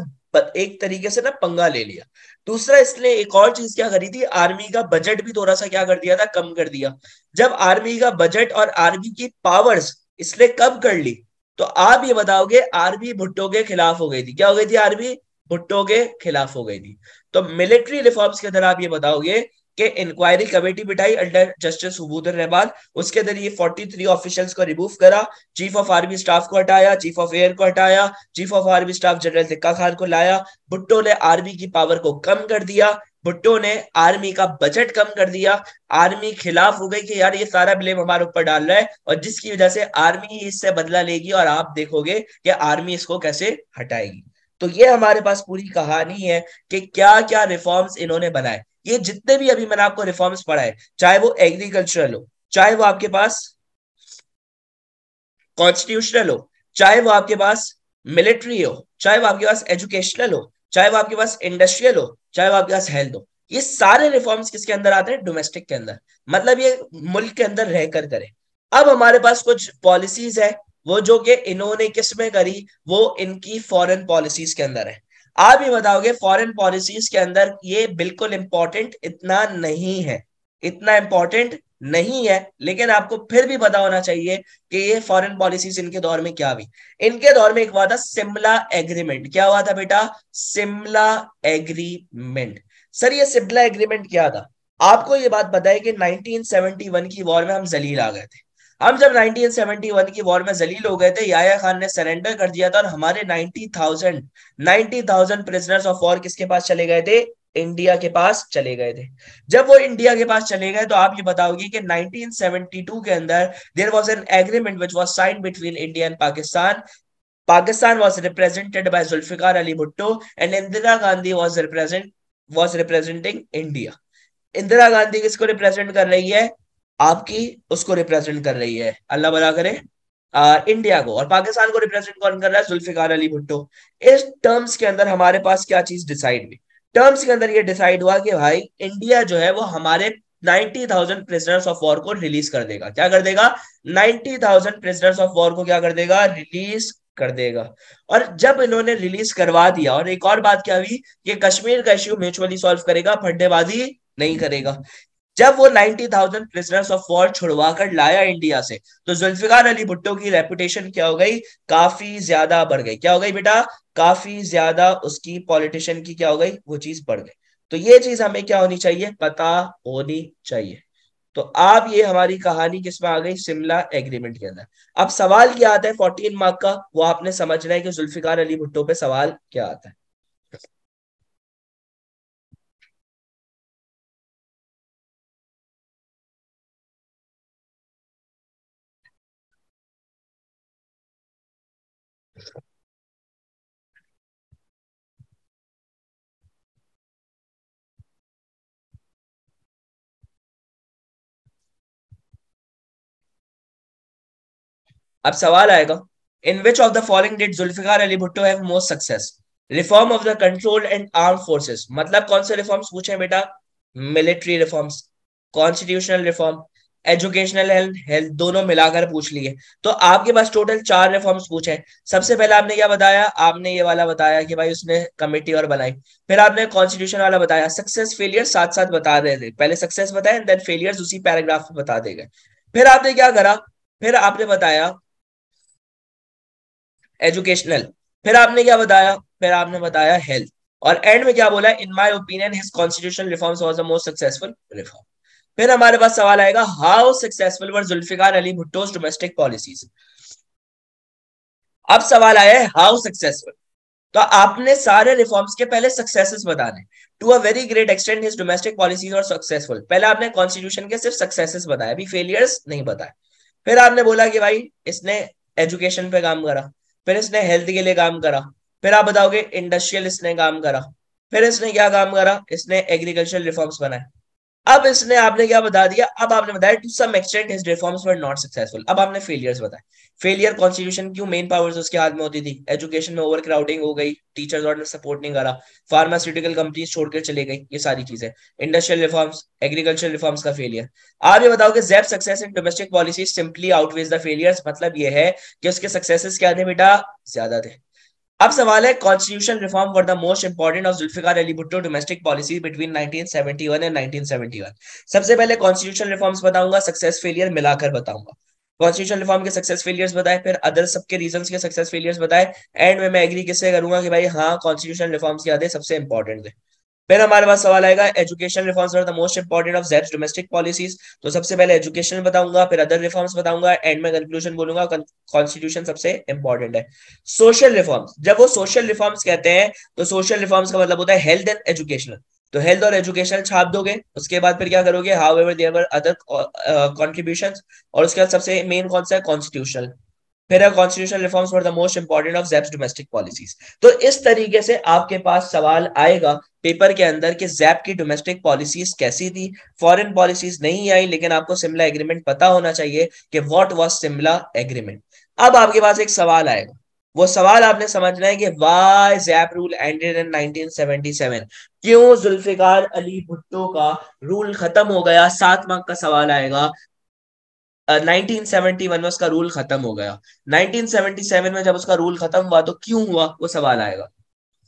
एक तरीके से ना पंगा ले लिया दूसरा इसलिए एक और चीज क्या करी थी आर्मी का बजट भी थोड़ा सा क्या कर दिया था कम कर दिया जब आर्मी का बजट और आर्मी की पावर्स इसलिए कम कर ली तो आप ये बताओगे आर्मी भुट्टो के खिलाफ हो गई थी क्या हो गई थी आर्मी भुट्टो के खिलाफ हो गई थी तो मिलिट्री रिफॉर्म्स के अंदर आप ये बताओगे कि इंक्वायरी कमेटी बिठाई अंडर जस्टिस हुबूदर रहमान उसके अंदर ये 43 ऑफिशियल्स को रिमूव करा चीफ ऑफ आर्मी स्टाफ को हटाया चीफ ऑफ एयर को हटाया chief of army staff general Tikka Khan को लाया भुट्टो ने आर्मी की पावर को कम कर दिया भुट्टो ने आर्मी का बजट कम कर दिया आर्मी खिलाफ हो गई कि यार ये सारा ब्लेम हमारे ऊपर डाल रहा है और जिसकी वजह से आर्मी इससे बदला लेगी और आप देखोगे कि आर्मी इसको कैसे हटाएगी तो ये हमारे पास पूरी कहानी है कि क्या क्या रिफॉर्म्स इन्होंने बनाए ये जितने भी अभी मैंने आपको रिफॉर्म्स पढ़ाए चाहे वो एग्रीकल्चरल हो चाहे वो आपके पास कॉन्स्टिट्यूशनल हो चाहे वो आपके पास मिलिट्री हो चाहे वो आपके पास एजुकेशनल हो चाहे वो आपके पास इंडस्ट्रियल हो चाहे वो आपके पास हेल्थ हो ये सारे रिफॉर्म्स किसके अंदर आते हैं डोमेस्टिक के अंदर मतलब ये मुल्क के अंदर रहकर करें अब हमारे पास कुछ पॉलिसीज है वो जो कि इन्होंने किस में करी वो इनकी फॉरेन पॉलिसीज के अंदर है आप ही बताओगे फॉरेन पॉलिसीज के अंदर ये बिल्कुल इंपॉर्टेंट इतना नहीं है इतना इंपॉर्टेंट नहीं है लेकिन आपको फिर भी पता होना चाहिए कि ये फॉरेन पॉलिसीज इनके दौर में क्या हुई इनके दौर में एक हुआ था सिमला एग्रीमेंट क्या हुआ था बेटा सिमला एग्रीमेंट सर ये सिमला एग्रीमेंट क्या था आपको ये बात बताए कि 1971 की वॉर में हम जलील आ गए थे हम जब 1971 की वॉर में जलील हो गए थे याया खान ने सरेंडर कर दिया था और हमारे 90,000 90,000 प्रिजनर्स ऑफ वॉर किसके पास चले गए थे इंडिया के पास चले गए थे जब वो इंडिया के पास चले गए तो आप ये बताओगे कि 1972 के अंदर there was an agreement which was signed between India and Pakistan Pakistan was represented by Zulfikar Ali Bhutto and Indira Gandhi was represent was representing India Indira Gandhi किसको रिप्रेजेंट कर रही है आपकी उसको रिप्रेजेंट कर रही है अल्लाह भला करे आ, इंडिया को और पाकिस्तान को रिप्रेजेंट कौन कर रहा है जुल्फिकार अली भुट्टो इस टर्म्स के अंदर हमारे पास क्या चीज डिसाइड हुई टर्म्स के अंदर ये डिसाइड हुआ कि भाई इंडिया जो है वो हमारे 90,000 प्रिजनर्स ऑफ वॉर को रिलीज कर देगा क्या कर देगा 90,000 प्रिजनर्स ऑफ वॉर को क्या कर देगा रिलीज कर देगा और जब इन्होंने रिलीज करवा दिया और एक और बात क्या हुई कि कश्मीर का इश्यू म्यूचुअली सॉल्व करेगा फंडेबाजी नहीं करेगा जब वो 90,000 प्रिजनर्स ऑफ वॉर छुड़वाकर लाया इंडिया से तो जुल्फिकार अली भुट्टो की रेपुटेशन क्या हो गई काफी ज्यादा बढ़ गई क्या हो गई बेटा काफी ज्यादा उसकी पॉलिटिशियन की क्या हो गई वो चीज बढ़ गई तो ये चीज हमें क्या होनी चाहिए पता होनी चाहिए तो आप ये हमारी कहानी किसमें आ गई शिमला एग्रीमेंट के अंदर अब सवाल क्या आता है फोर्टीन मार्क का वो आपने समझना है कि जुल्फिकार अली भुट्टो पे सवाल क्या आता है अब सवाल आएगा in which of the following did Zulfikar Ali Bhutto have most success reform of the control and arm forces मतलब कौन से रिफॉर्म्स पूछे बेटा military reforms constitutional reform educational health दोनों मिलाकर पूछ लिए तो आपके पास टोटल चार रिफॉर्म्स पूछे सबसे पहले आपने क्या बताया आपने ये वाला बताया कि भाई उसने कमेटी और बनाई फिर आपने कॉन्स्टिट्यूशन वाला बताया सक्सेस फेलियर साथ साथ बता रहे थे पहले सक्सेस बताया एंड देन फेलियर्स उसी पैराग्राफ में बता दे गए फिर आपने क्या करा फिर आपने बताया एजुकेशनल फिर आपने क्या बताया फिर आपने बताया हेल्थ और एंड में क्या बोला in my opinion his constitution reforms was the most successful reform फिर हमारे पास सवाल आएगा how successful were Zulfikar Ali Bhutto's domestic policies अब सवाल आया है हाउ सक्सेसफुल तो आपने सारे रिफॉर्म्स के पहले सक्सेसेस बताने to a very great extent his domestic policies और सक्सेसफुल पहले आपने कॉन्स्टिट्यूशन के सिर्फ सक्सेसेस बताया अभी फेलियर्स नहीं बताया फिर आपने बोला कि भाई इसने एजुकेशन पे काम करा फिर इसने हेल्थ के लिए काम करा फिर आप बताओगे इंडस्ट्रियल इसने काम करा फिर इसने क्या काम करा इसने एग्रीकल्चर रिफॉर्म्स बनाए अब इसने आपने क्या बता दिया अब आपने बताया to some extent his reforms were not successful अब आपने फेलियर्स बताए फेलियर कॉन्स्टिट्यूशन क्यों मेन पावर्स उसके हाथ में होती थी एजुकेशन में ओवर क्राउडिंग हो गई टीचर्स और सपोर्ट नहीं करा फार्मास्यूटिकल कंपनीज छोड़कर चले गई ये सारी चीजें इंडस्ट्रियल रिफॉर्म्स एग्रीकल्चर रिफॉर्म्स का फेलियर आप ये बताओ कि Zab success in domestic policy simply outweighs the failures मतलब ये है कि उसके सक्सेसेस क्या थे बेटा ज्यादा थे अब सवाल है constitution reform for the most important of Zulfikar Ali Bhutto domestic policy between 1971 and 1971 सबसे पहले कॉन्स्टिट्यूशन रिफॉर्म्स बताऊंगा सक्सेस फेलियर मिलाकर बताऊंगा कॉन्स्टिट्यूशन रिफॉर्म के सक्सेस फेलियर्स बताए फिर अदर सबके रीजन के सक्सेस फेलियर्स बताए एंड में मैं एग्री किससे करूंगा कि भाई हाँ कॉन्स्टिट्यूशन रिफॉर्म्स के आधे सबसे इंपॉर्टेंट है फिर हमारे पास सवाल आएगा education reforms are the most important of Zab's domestic policies तो सबसे पहले एजुकेशन बताऊंगा फिर अदर रिफॉर्म्स बताऊंगा एंड में कंक्लूजन बोलूंगा कॉन्स्टिट्यूशन सबसे इंपॉर्टेंट है सोशल रिफॉर्म्स जब वो सोशल रिफॉर्म्स कहते हैं तो सोशल रिफॉर्म्स का मतलब होता है हेल्थ एंड एजुकेशन तो हेल्थ और एजुकेशन छाप दोगे उसके बाद फिर क्या करोगे however their other contribution और उसके बाद सबसे मेन कौन सा है constitution whether constitutional reforms for the most important of Zab's domestic policies तो इस तरीके से आपके पास सवाल आएगा पेपर के अंदर कि जैप की डोमेस्टिक पॉलिसीज कैसी थी फॉरेन पॉलिसीज नहीं आई लेकिन आपको सिमला एग्रीमेंट पता होना चाहिए कि व्हाट वाज सिमला एग्रीमेंट अब आपके पास एक सवाल आएगा वो सवाल आपने समझना है कि why Zab rule ended in 1977 क्यों जुल्फिकार अली भुट्टो का रूल खत्म हो गया सात मार्क का सवाल आएगा 1971 में उसका रूल खत्म हो गया 1977 में जब उसका रूल खत्म हुआ तो क्यों हुआ वो सवाल आएगा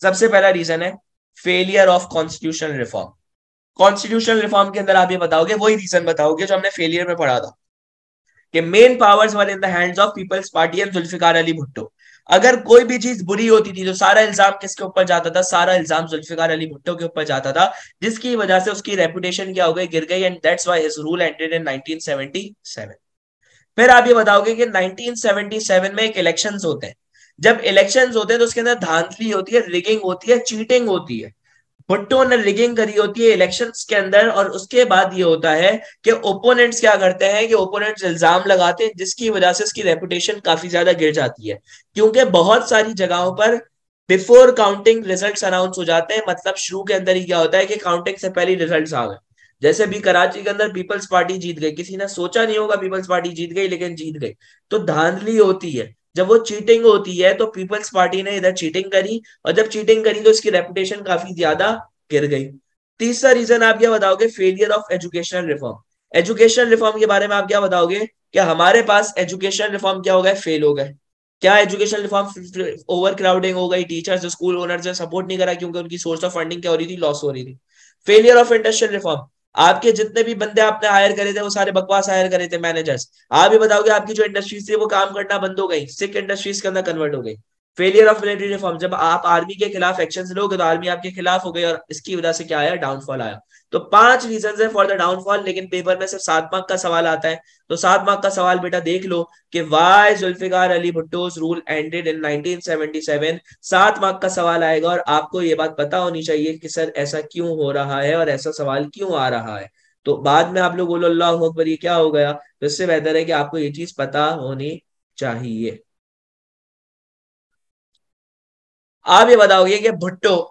सबसे पहला रीजन है failure of constitutional reform constitutional reform के अंदर आप ये बताओगे वही रीजन बताओगे जो हमने फेलियर में पढ़ा था कि main powers were in the hands of Peoples Party and Zulfikar Ali Bhutto अगर कोई भी चीज बुरी होती थी तो सारा इल्जाम किसके ऊपर जाता था सारा इल्जाम जुल्फिकार अली भुट्टो के ऊपर जाता था जिसकी वजह से उसकी रेपुटेशन क्या हो गई गिर गई and that's why his rule ended in 1977 फिर आप ये बताओगे कि 1977 में एक इलेक्शन होते हैं जब इलेक्शन होते हैं तो उसके अंदर धांधली होती है रिगिंग होती है चीटिंग होती है भुट्टो ने रिगिंग करी होती है इलेक्शन के अंदर और उसके बाद ये होता है कि ओपोनेंट्स क्या करते हैं कि ओपोनेंट्स इल्जाम लगाते हैं जिसकी वजह से उसकी रेपुटेशन काफी ज्यादा गिर जाती है क्योंकि बहुत सारी जगहों पर बिफोर काउंटिंग रिजल्ट्स अनाउंस हो जाते हैं मतलब शुरू के अंदर ही क्या होता है कि काउंटिंग से पहले रिजल्ट्स आ गए जैसे अभी कराची के अंदर पीपल्स पार्टी जीत गई किसी ने सोचा नहीं होगा पीपल्स पार्टी जीत गई लेकिन जीत गई तो धांधली होती है जब वो चीटिंग होती है तो पीपल्स पार्टी ने इधर चीटिंग करी और जब चीटिंग करी तो इसकी रेपुटेशन काफी ज्यादा गिर गई तीसरा रीजन आप क्या बताओगे failure of educational reform educational reform के बारे में आप क्या बताओगे कि हमारे पास एजुकेशनल रिफॉर्म क्या हो गए फेल हो गए क्या एजुकेशन रिफॉर्म ओवर क्राउडिंग हो गई टीचर्स स्कूल ओनर्स ने सपोर्ट नहीं करा क्योंकि उनकी सोर्स ऑफ फंडिंग क्या हो रही थी लॉस हो रही थी फेलियर ऑफ इंडस्ट्रियल रिफॉर्म आपके जितने भी बंदे आपने हायर करे थे वो सारे बकवास हायर करे थे मैनेजर्स आप भी बताओगे आपकी जो इंडस्ट्रीज थी वो काम करना बंद हो गई सिक इंडस्ट्रीज के अंदर कन्वर्ट हो गई फेलियर ऑफ मिलिट्री रिफॉर्म जब आप आर्मी के खिलाफ एक्शन लोगे तो आर्मी आपके खिलाफ हो गई और इसकी वजह से क्या आया डाउनफॉल आया तो पांच रीजन है फॉर द डाउनफॉल लेकिन पेपर में सिर्फ सात मार्क का सवाल आता है तो सात मार्क का सवाल बेटा देख लो कि why Zulfikar Ali Bhutto's rule ended in 1977 सात मार्क का सवाल आएगा और आपको ये बात पता होनी चाहिए कि सर ऐसा क्यों हो रहा है और ऐसा सवाल क्यों आ रहा है तो बाद में आप लोग बोलो अल्लाह अकबर ये क्या हो गया तो इससे बेहतर है कि आपको ये चीज पता होनी चाहिए आप ये बताओगे कि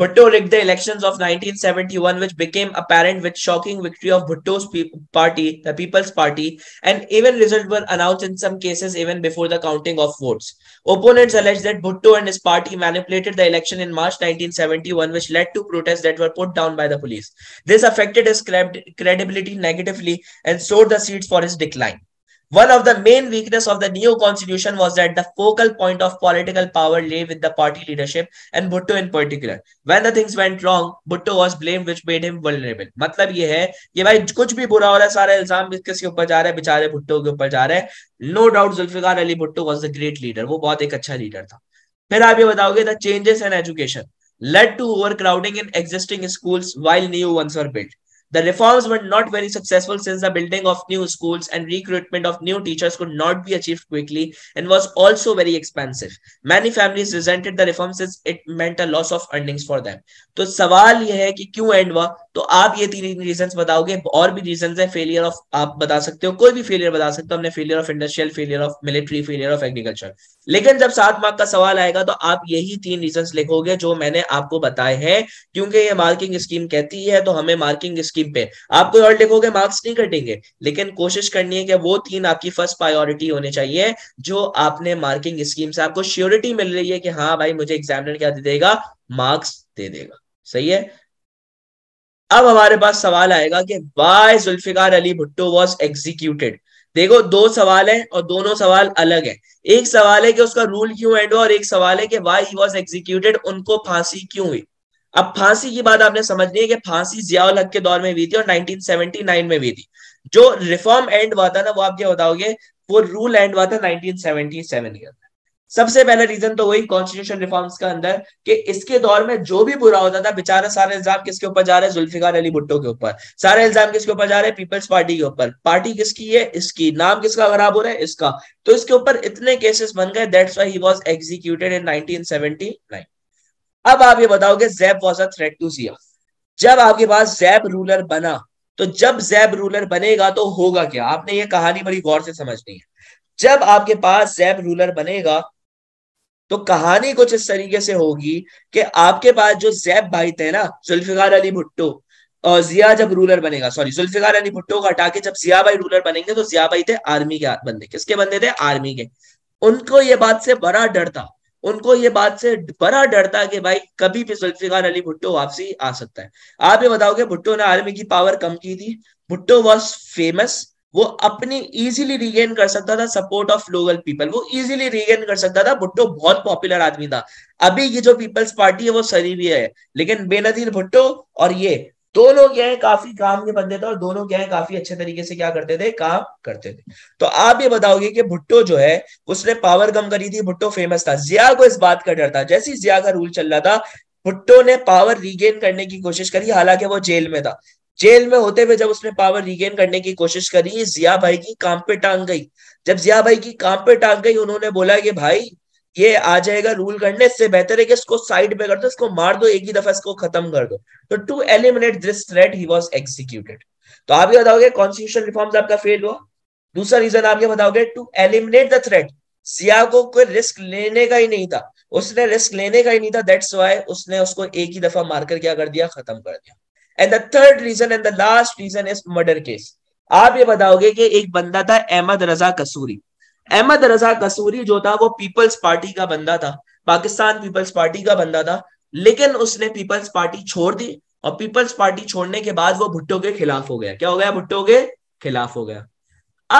Bhutto rigged the elections of 1971, which became apparent with shocking victory of Bhutto's party, the People's Party, and even results were announced in some cases even before the counting of votes. Opponents alleged that Bhutto and his party manipulated the election in March 1971, which led to protests that were put down by the police. This affected his credibility negatively and sowed the seeds for his decline. One of the main weakness of the new constitution was that the focal point of political power lay with the party leadership and Bhutto in particular. When the things went wrong, Bhutto was blamed which made him vulnerable. मतलब ये है कि भाई कुछ भी बुरा हो रहा है सारे इल्जाम किसके ऊपर जा रहे हैं बेचारे भुट्टो के ऊपर जा रहे हैं no doubt Zulfikar Ali Bhutto was the great leader वो बहुत एक अच्छा लीडर था फिर आप ये बताओगे the changes in education led to overcrowding in existing schools while new ones were built The reforms were not very successful since the building of new schools and recruitment of new teachers could not be achieved quickly and was also very expensive. Many families resented the reforms since it meant a loss of earnings for them. So the question is why क्यों तो आप ये तीन reason बताओगे और भी reason है failure of आप बता सकते हो कोई भी फेलियर बता सकते हो हमने failure of industrial failure of military failure of agriculture लेकिन जब सात मार्क का सवाल आएगा तो आप यही तीन रीजन लिखोगे जो मैंने आपको बताए हैं क्योंकि ये मार्किंग स्कीम कहती है तो हमें मार्किंग स्कीम पे आप कोई और लिखोगे मार्क्स नहीं कटेंगे लेकिन कोशिश करनी है कि वो तीन आपकी फर्स्ट प्रायोरिटी होनी चाहिए जो आपने मार्किंग स्कीम से आपको श्योरिटी मिल रही है कि हाँ भाई मुझे एग्जामिनर क्या दे देगा मार्क्स दे देगा सही है अब हमारे पास सवाल आएगा कि why Zulfikar Ali Bhutto was executed देखो दो सवाल है और दोनों सवाल अलग है एक सवाल है कि उसका रूल क्यों एंड हुआ और एक सवाल है कि वाई ही वॉज एग्जीक्यूटेड उनको फांसी क्यों हुई अब फांसी की बात आपने समझनी है कि फांसी जियाउल हक के दौर में हुई थी और 1979 में हुई थी जो रिफॉर्म एंड हुआ था ना वो आप क्या बताओगे वो रूल एंड हुआ था नाइनटीन का सबसे पहला रीजन तो वही कॉन्स्टिट्यूशन रिफॉर्म्स का अंदर कि इसके दौर में जो भी बुरा होता था बेचारा सारे इल्जाम किसके ऊपर जा रहे हैं जुल्फिकार अली भुट्टो के ऊपर सारे इल्जाम किसके ऊपर जा रहे हैं पीपल्स पार्टी के ऊपर पार्टी किसकी है इसकी नाम किसका खराब हो रहा है इसका तो इसके ऊपर इतने केसेस बन गए that's why he was executed in nineteen अब आप ये बताओगे Zab was a threat to Zia जब आपके पास जैब रूलर बना तो जब जैब रूलर बनेगा तो होगा क्या आपने ये कहानी बड़ी गौर से समझनी है जब आपके पास जैब रूलर बनेगा तो कहानी कुछ इस तरीके से होगी कि आपके पास जो जैब भाई थे ना जुल्फिकार अली भुट्टो और जिया जब रूलर बनेगा सॉरी जुल्फिकार अली भुट्टो को हटा के जब जिया भाई रूलर बनेंगे तो जिया भाई थे आर्मी के बंदे किसके बंदे थे आर्मी के उनको ये बात से बड़ा डर था उनको ये बात से बड़ा डर था कि भाई कभी भी जुल्फिकार अली भुट्टो वापसी आ सकता है आप ये बताओगे भुट्टो ने आर्मी की पावर कम की थी भुट्टो वॉज फेमस वो अपनी इजीली रिगेन कर सकता था सपोर्ट ऑफ लोकल पीपल वो इजीली रिगेन कर सकता था भुट्टो बहुत पॉपुलर आदमी था अभी ये जो पीपल्स पार्टी है वो सरी भी है लेकिन बेनजीर भुट्टो और ये दोनों क्या है काफी काम के बंदे थे और दोनों क्या है काफी अच्छे तरीके से क्या करते थे काम करते थे तो आप ये बताओगे कि भुट्टो जो है उसने पावर कम करी थी भुट्टो फेमस था जिया को इस बात का डर था जैसे जिया का रूल चल रहा था भुट्टो ने पावर रीगेन करने की कोशिश करी हालांकि वो जेल में था जेल में होते हुए जब उसने पावर रिगेन करने की कोशिश करी जिया भाई की काम पे टांग गई जब जिया भाई की काम पे टांग गई उन्होंने बोला कि भाई ये आ जाएगा रूल करने इससे बेहतर है कि इसको साइड पे कर दो इसको मार दो एक ही दफा इसको खत्म कर दो तो to eliminate this threat he was executed तो आप ये बताओगे कॉन्स्टिट्यूशन रिफॉर्म आपका फेल हुआ दूसरा रीजन आप ये बताओगे to eliminate the threat Zia को कोई रिस्क लेने का ही नहीं था उसने रिस्क लेने का ही नहीं था दैट्स वाई उसने उसको एक ही दफा मारकर क्या कर दिया खत्म कर दिया and the third reason and the last reason is murder case आप ये बताओगे कि एक बंदा था अहमद रजा कसूरी अहमद रजा कसूरी जो था वो पीपल्स पार्टी का बंदा था पाकिस्तान पीपल्स पार्टी का बंदा था लेकिन उसने पीपल्स पार्टी छोड़ दी और पीपल्स पार्टी छोड़ने के बाद वो भुट्टो के खिलाफ हो गया क्या हो गया भुट्टो के खिलाफ हो गया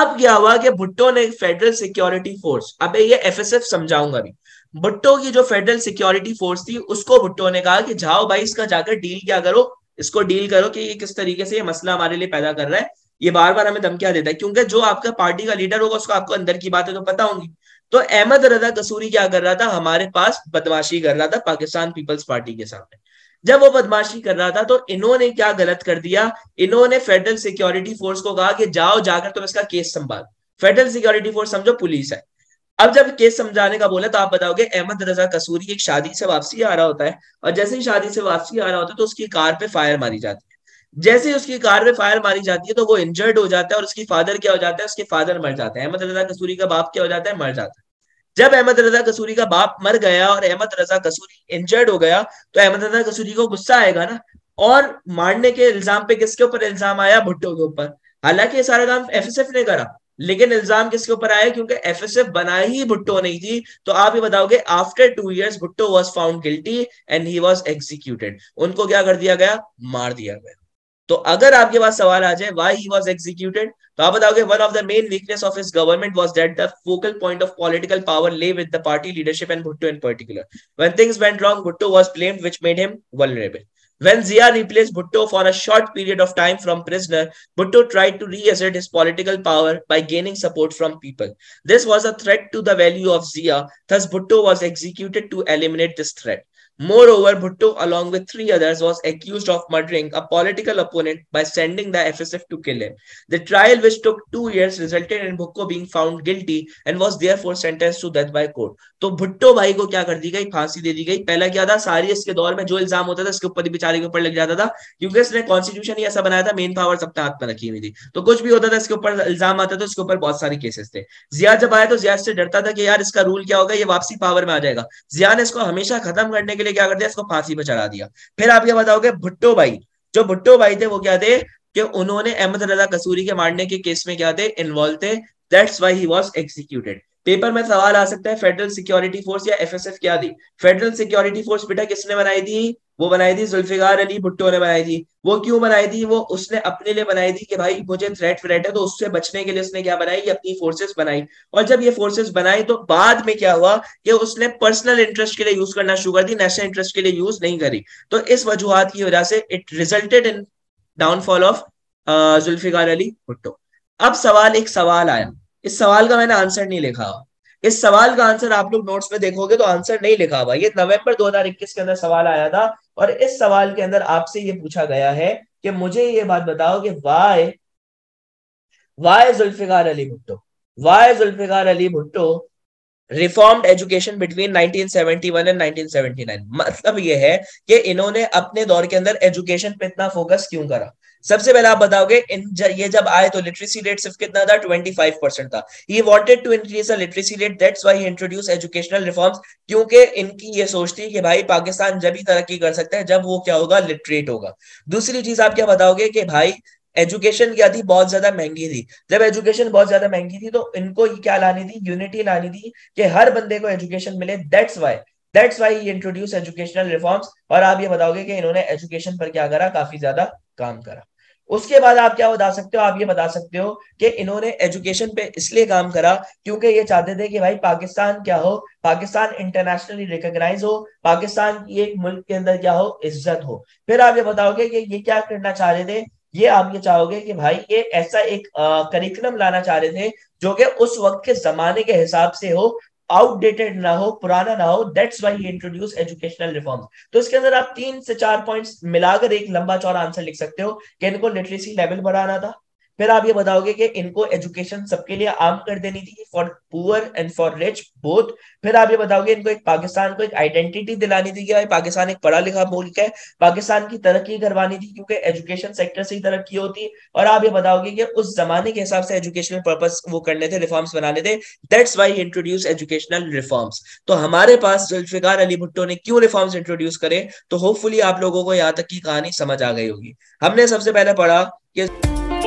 अब क्या हुआ कि भुट्टो ने फेडरल सिक्योरिटी फोर्स अब ये एफ समझाऊंगा भी भुट्टो की जो फेडरल सिक्योरिटी फोर्स थी उसको भुट्टो ने कहा कि जाओ भाई इसका जाकर डील क्या करो इसको डील करो कि ये किस तरीके से ये मसला हमारे लिए पैदा कर रहा है ये बार बार हमें धमकिया देता है क्योंकि जो आपका पार्टी का लीडर होगा उसको आपको अंदर की बातें तो पता होंगी तो अहमद रजा कसूरी क्या कर रहा था हमारे पास बदमाशी कर रहा था पाकिस्तान पीपल्स पार्टी के सामने जब वो बदमाशी कर रहा था तो इन्होंने क्या गलत कर दिया इन्होंने फेडरल सिक्योरिटी फोर्स को कहा कि जाओ जाकर तुम तो इसका केस संभाल फेडरल सिक्योरिटी फोर्स समझो पुलिस है अब जब केस समझाने का बोला तो आप बताओगे अहमद रजा कसूरी एक शादी से वापसी आ रहा होता है और जैसे ही शादी से वापसी आ रहा होता है तो उसकी कार पे फायर मारी जाती है जैसे ही उसकी कार पे फायर मारी जाती है तो वो इंजर्ड हो जाता है और उसकी फादर क्या हो जाता है उसके फादर मर जाते हैं अहमद रजा कसूरी का बाप क्या हो जाता है मर जाता है जब अहमद रजा कसूरी का बाप मर गया और अहमद रजा कसूरी इंजर्ड हो गया तो अहमद रजा कसूरी को गुस्सा आएगा ना और मारने के इल्जाम पे किसके ऊपर इल्जाम आया भुट्टो के ऊपर हालांकि ये सारा काम एफ ने करा लेकिन इल्जाम किसके ऊपर आया क्योंकि एफ बनाई ही भुट्टो नहीं थी तो आप ये बताओगे after two years Bhutto was found guilty and he was executed उनको क्या कर दिया गया मार दिया गया तो अगर आपके पास सवाल आ जाए वाई ही वॉज एग्जीक्यूटेड तो आप बताओगे one of the main weakness of his government was that the focal point of political power lay with the party leadership and Bhutto in particular when things went wrong Bhutto was blamed which made him वेबल When Zia replaced Bhutto for a short period of time from prisoner, Bhutto tried to reassert his political power by gaining support from people. This was a threat to the value of Zia, thus Bhutto was executed to eliminate this threat. Moreover, Bhutto, along with three others, was accused of murdering a political opponent by sending the FSF to kill him. The trial, which took two years, resulted in Bhutto being found guilty and was therefore sentenced to death by court. तो भुट्टो भाई को क्या कर दी गई फांसी दे दी गई पहला क्या था सारियस के दौर में जो इल्जाम होता था इसके ऊपर बेचारे के ऊपर लग जाता था क्योंकि इसने कॉन्स्टिट्यूशन ही ऐसा बनाया था मेन पावर सबके हाथ में रखी हुई थी तो कुछ भी होता था इसके ऊपर इल्जाम आता था इसके ऊपर बहुत सारे केसेस थे जिया जब आया तो जिया से डरता था कि यार इसका रूल क्या होगा ये वापसी पावर में आ जाएगा जिया ने इसको हमेशा खत्म करने के लिए लिए क्या कर दिया इसको फांसी पर चढ़ा दिया फिर आप ये बताओगे भुट्टो भाई जो भुट्टो भाई थे वो क्या थे कि उन्होंने अहमद रजा कसूरी के मारने के केस में क्या थे इन्वॉल्व थे that's why he was executed paper में सवाल आ सकता है फेडरल सिक्योरिटी फोर्स या एफएसएफ क्या थी फेडरल सिक्योरिटी फोर्स बेटा किसने बनाई थी वो बनाई थी जुल्फिकार अली भुट्टो ने बनाई थी वो क्यों बनाई थी वो उसने अपने लिए बनाई थी कि भाई मुझे थ्रेट फ्रेट है तो उससे बचने के लिए उसने क्या बनाई ये अपनी फोर्सेस बनाई और जब ये फोर्सेस बनाई तो बाद में क्या हुआ कि उसने पर्सनल इंटरेस्ट के लिए यूज करना शुरू कर दी नेशनल इंटरेस्ट के लिए यूज नहीं करी तो इस वजुहत की वजह से it resulted in downfall of Zulfikar Ali Bhutto अब सवाल एक सवाल आया इस सवाल का मैंने आंसर नहीं लिखा हुआ इस सवाल का आंसर आप लोग नोट्स में देखोगे तो आंसर नहीं लिखा हुआ ये नवंबर 2021 के अंदर सवाल आया था और इस सवाल के अंदर आपसे ये पूछा गया है कि मुझे ये बात बताओ कि why why Zulfikar Ali Bhutto why Zulfikar Ali Bhutto reformed education between 1971 and 1979 मतलब ये है कि इन्होंने अपने दौर के अंदर एजुकेशन पे इतना फोकस क्यों करा सबसे पहले आप बताओगे इन ये जब आए तो लिटरेसी रेट सिर्फ कितना था 25 परसेंट था ये wanted to increase literacy rate that's why introduce educational reforms क्योंकि इनकी ये सोच थी कि भाई पाकिस्तान जब ही तरक्की कर सकता है जब वो क्या होगा लिटरेट होगा दूसरी चीज आप क्या बताओगे कि भाई एजुकेशन क्या थी बहुत ज्यादा महंगी थी जब एजुकेशन बहुत ज्यादा महंगी थी तो इनको क्या लानी थी यूनिटी लानी थी कि हर बंदे को एजुकेशन मिले that's why that's why introduce educational reforms और आप ये बताओगे कि इन्होंने एजुकेशन पर क्या करा काफी ज्यादा काम करा उसके बाद आप क्या बता सकते हो आप ये बता सकते हो कि इन्होंने एजुकेशन पे इसलिए काम करा क्योंकि ये चाहते थे कि भाई पाकिस्तान क्या हो पाकिस्तान इंटरनेशनली रिकॉग्नाइज हो पाकिस्तान की एक मुल्क के अंदर क्या हो इज्जत हो फिर आप ये बताओगे कि ये क्या करना चाह रहे थे ये आप ये चाहोगे कि भाई ये ऐसा एक करिकुलम लाना चाह रहे थे जो कि उस वक्त के जमाने के हिसाब से हो आउटडेटेड ना हो पुराना ना हो that's why he introduce educational reforms तो इसके अंदर आप तीन से चार पॉइंट्स मिलाकर एक लंबा चौड़ा आंसर लिख सकते हो कि इनको लिटरेसी लेवल बढ़ाना था फिर आप ये बताओगे कि इनको एजुकेशन सबके लिए आम कर देनी थी for poor and for rich both फिर आप ये बताओगे इनको एक पाकिस्तान को एक आइडेंटिटी दिलानी थी कि भाई पाकिस्तान एक पढ़ा लिखा मुल्क है पाकिस्तान की तरक्की करवानी थी क्योंकि एजुकेशन सेक्टर से ही तरक्की होती और आप ये बताओगे कि उस जमाने के हिसाब से एजुकेशनल पर्पज वो करने थे रिफॉर्म्स बनाने थे that's why introduce educational reforms तो हमारे पास जुल्फिकार अली भुट्टो ने क्यों रिफॉर्म्स इंट्रोड्यूस करे तो होपफुली आप लोगों को यहाँ तक की कहानी समझ आ गई होगी हमने सबसे पहले पढ़ा कि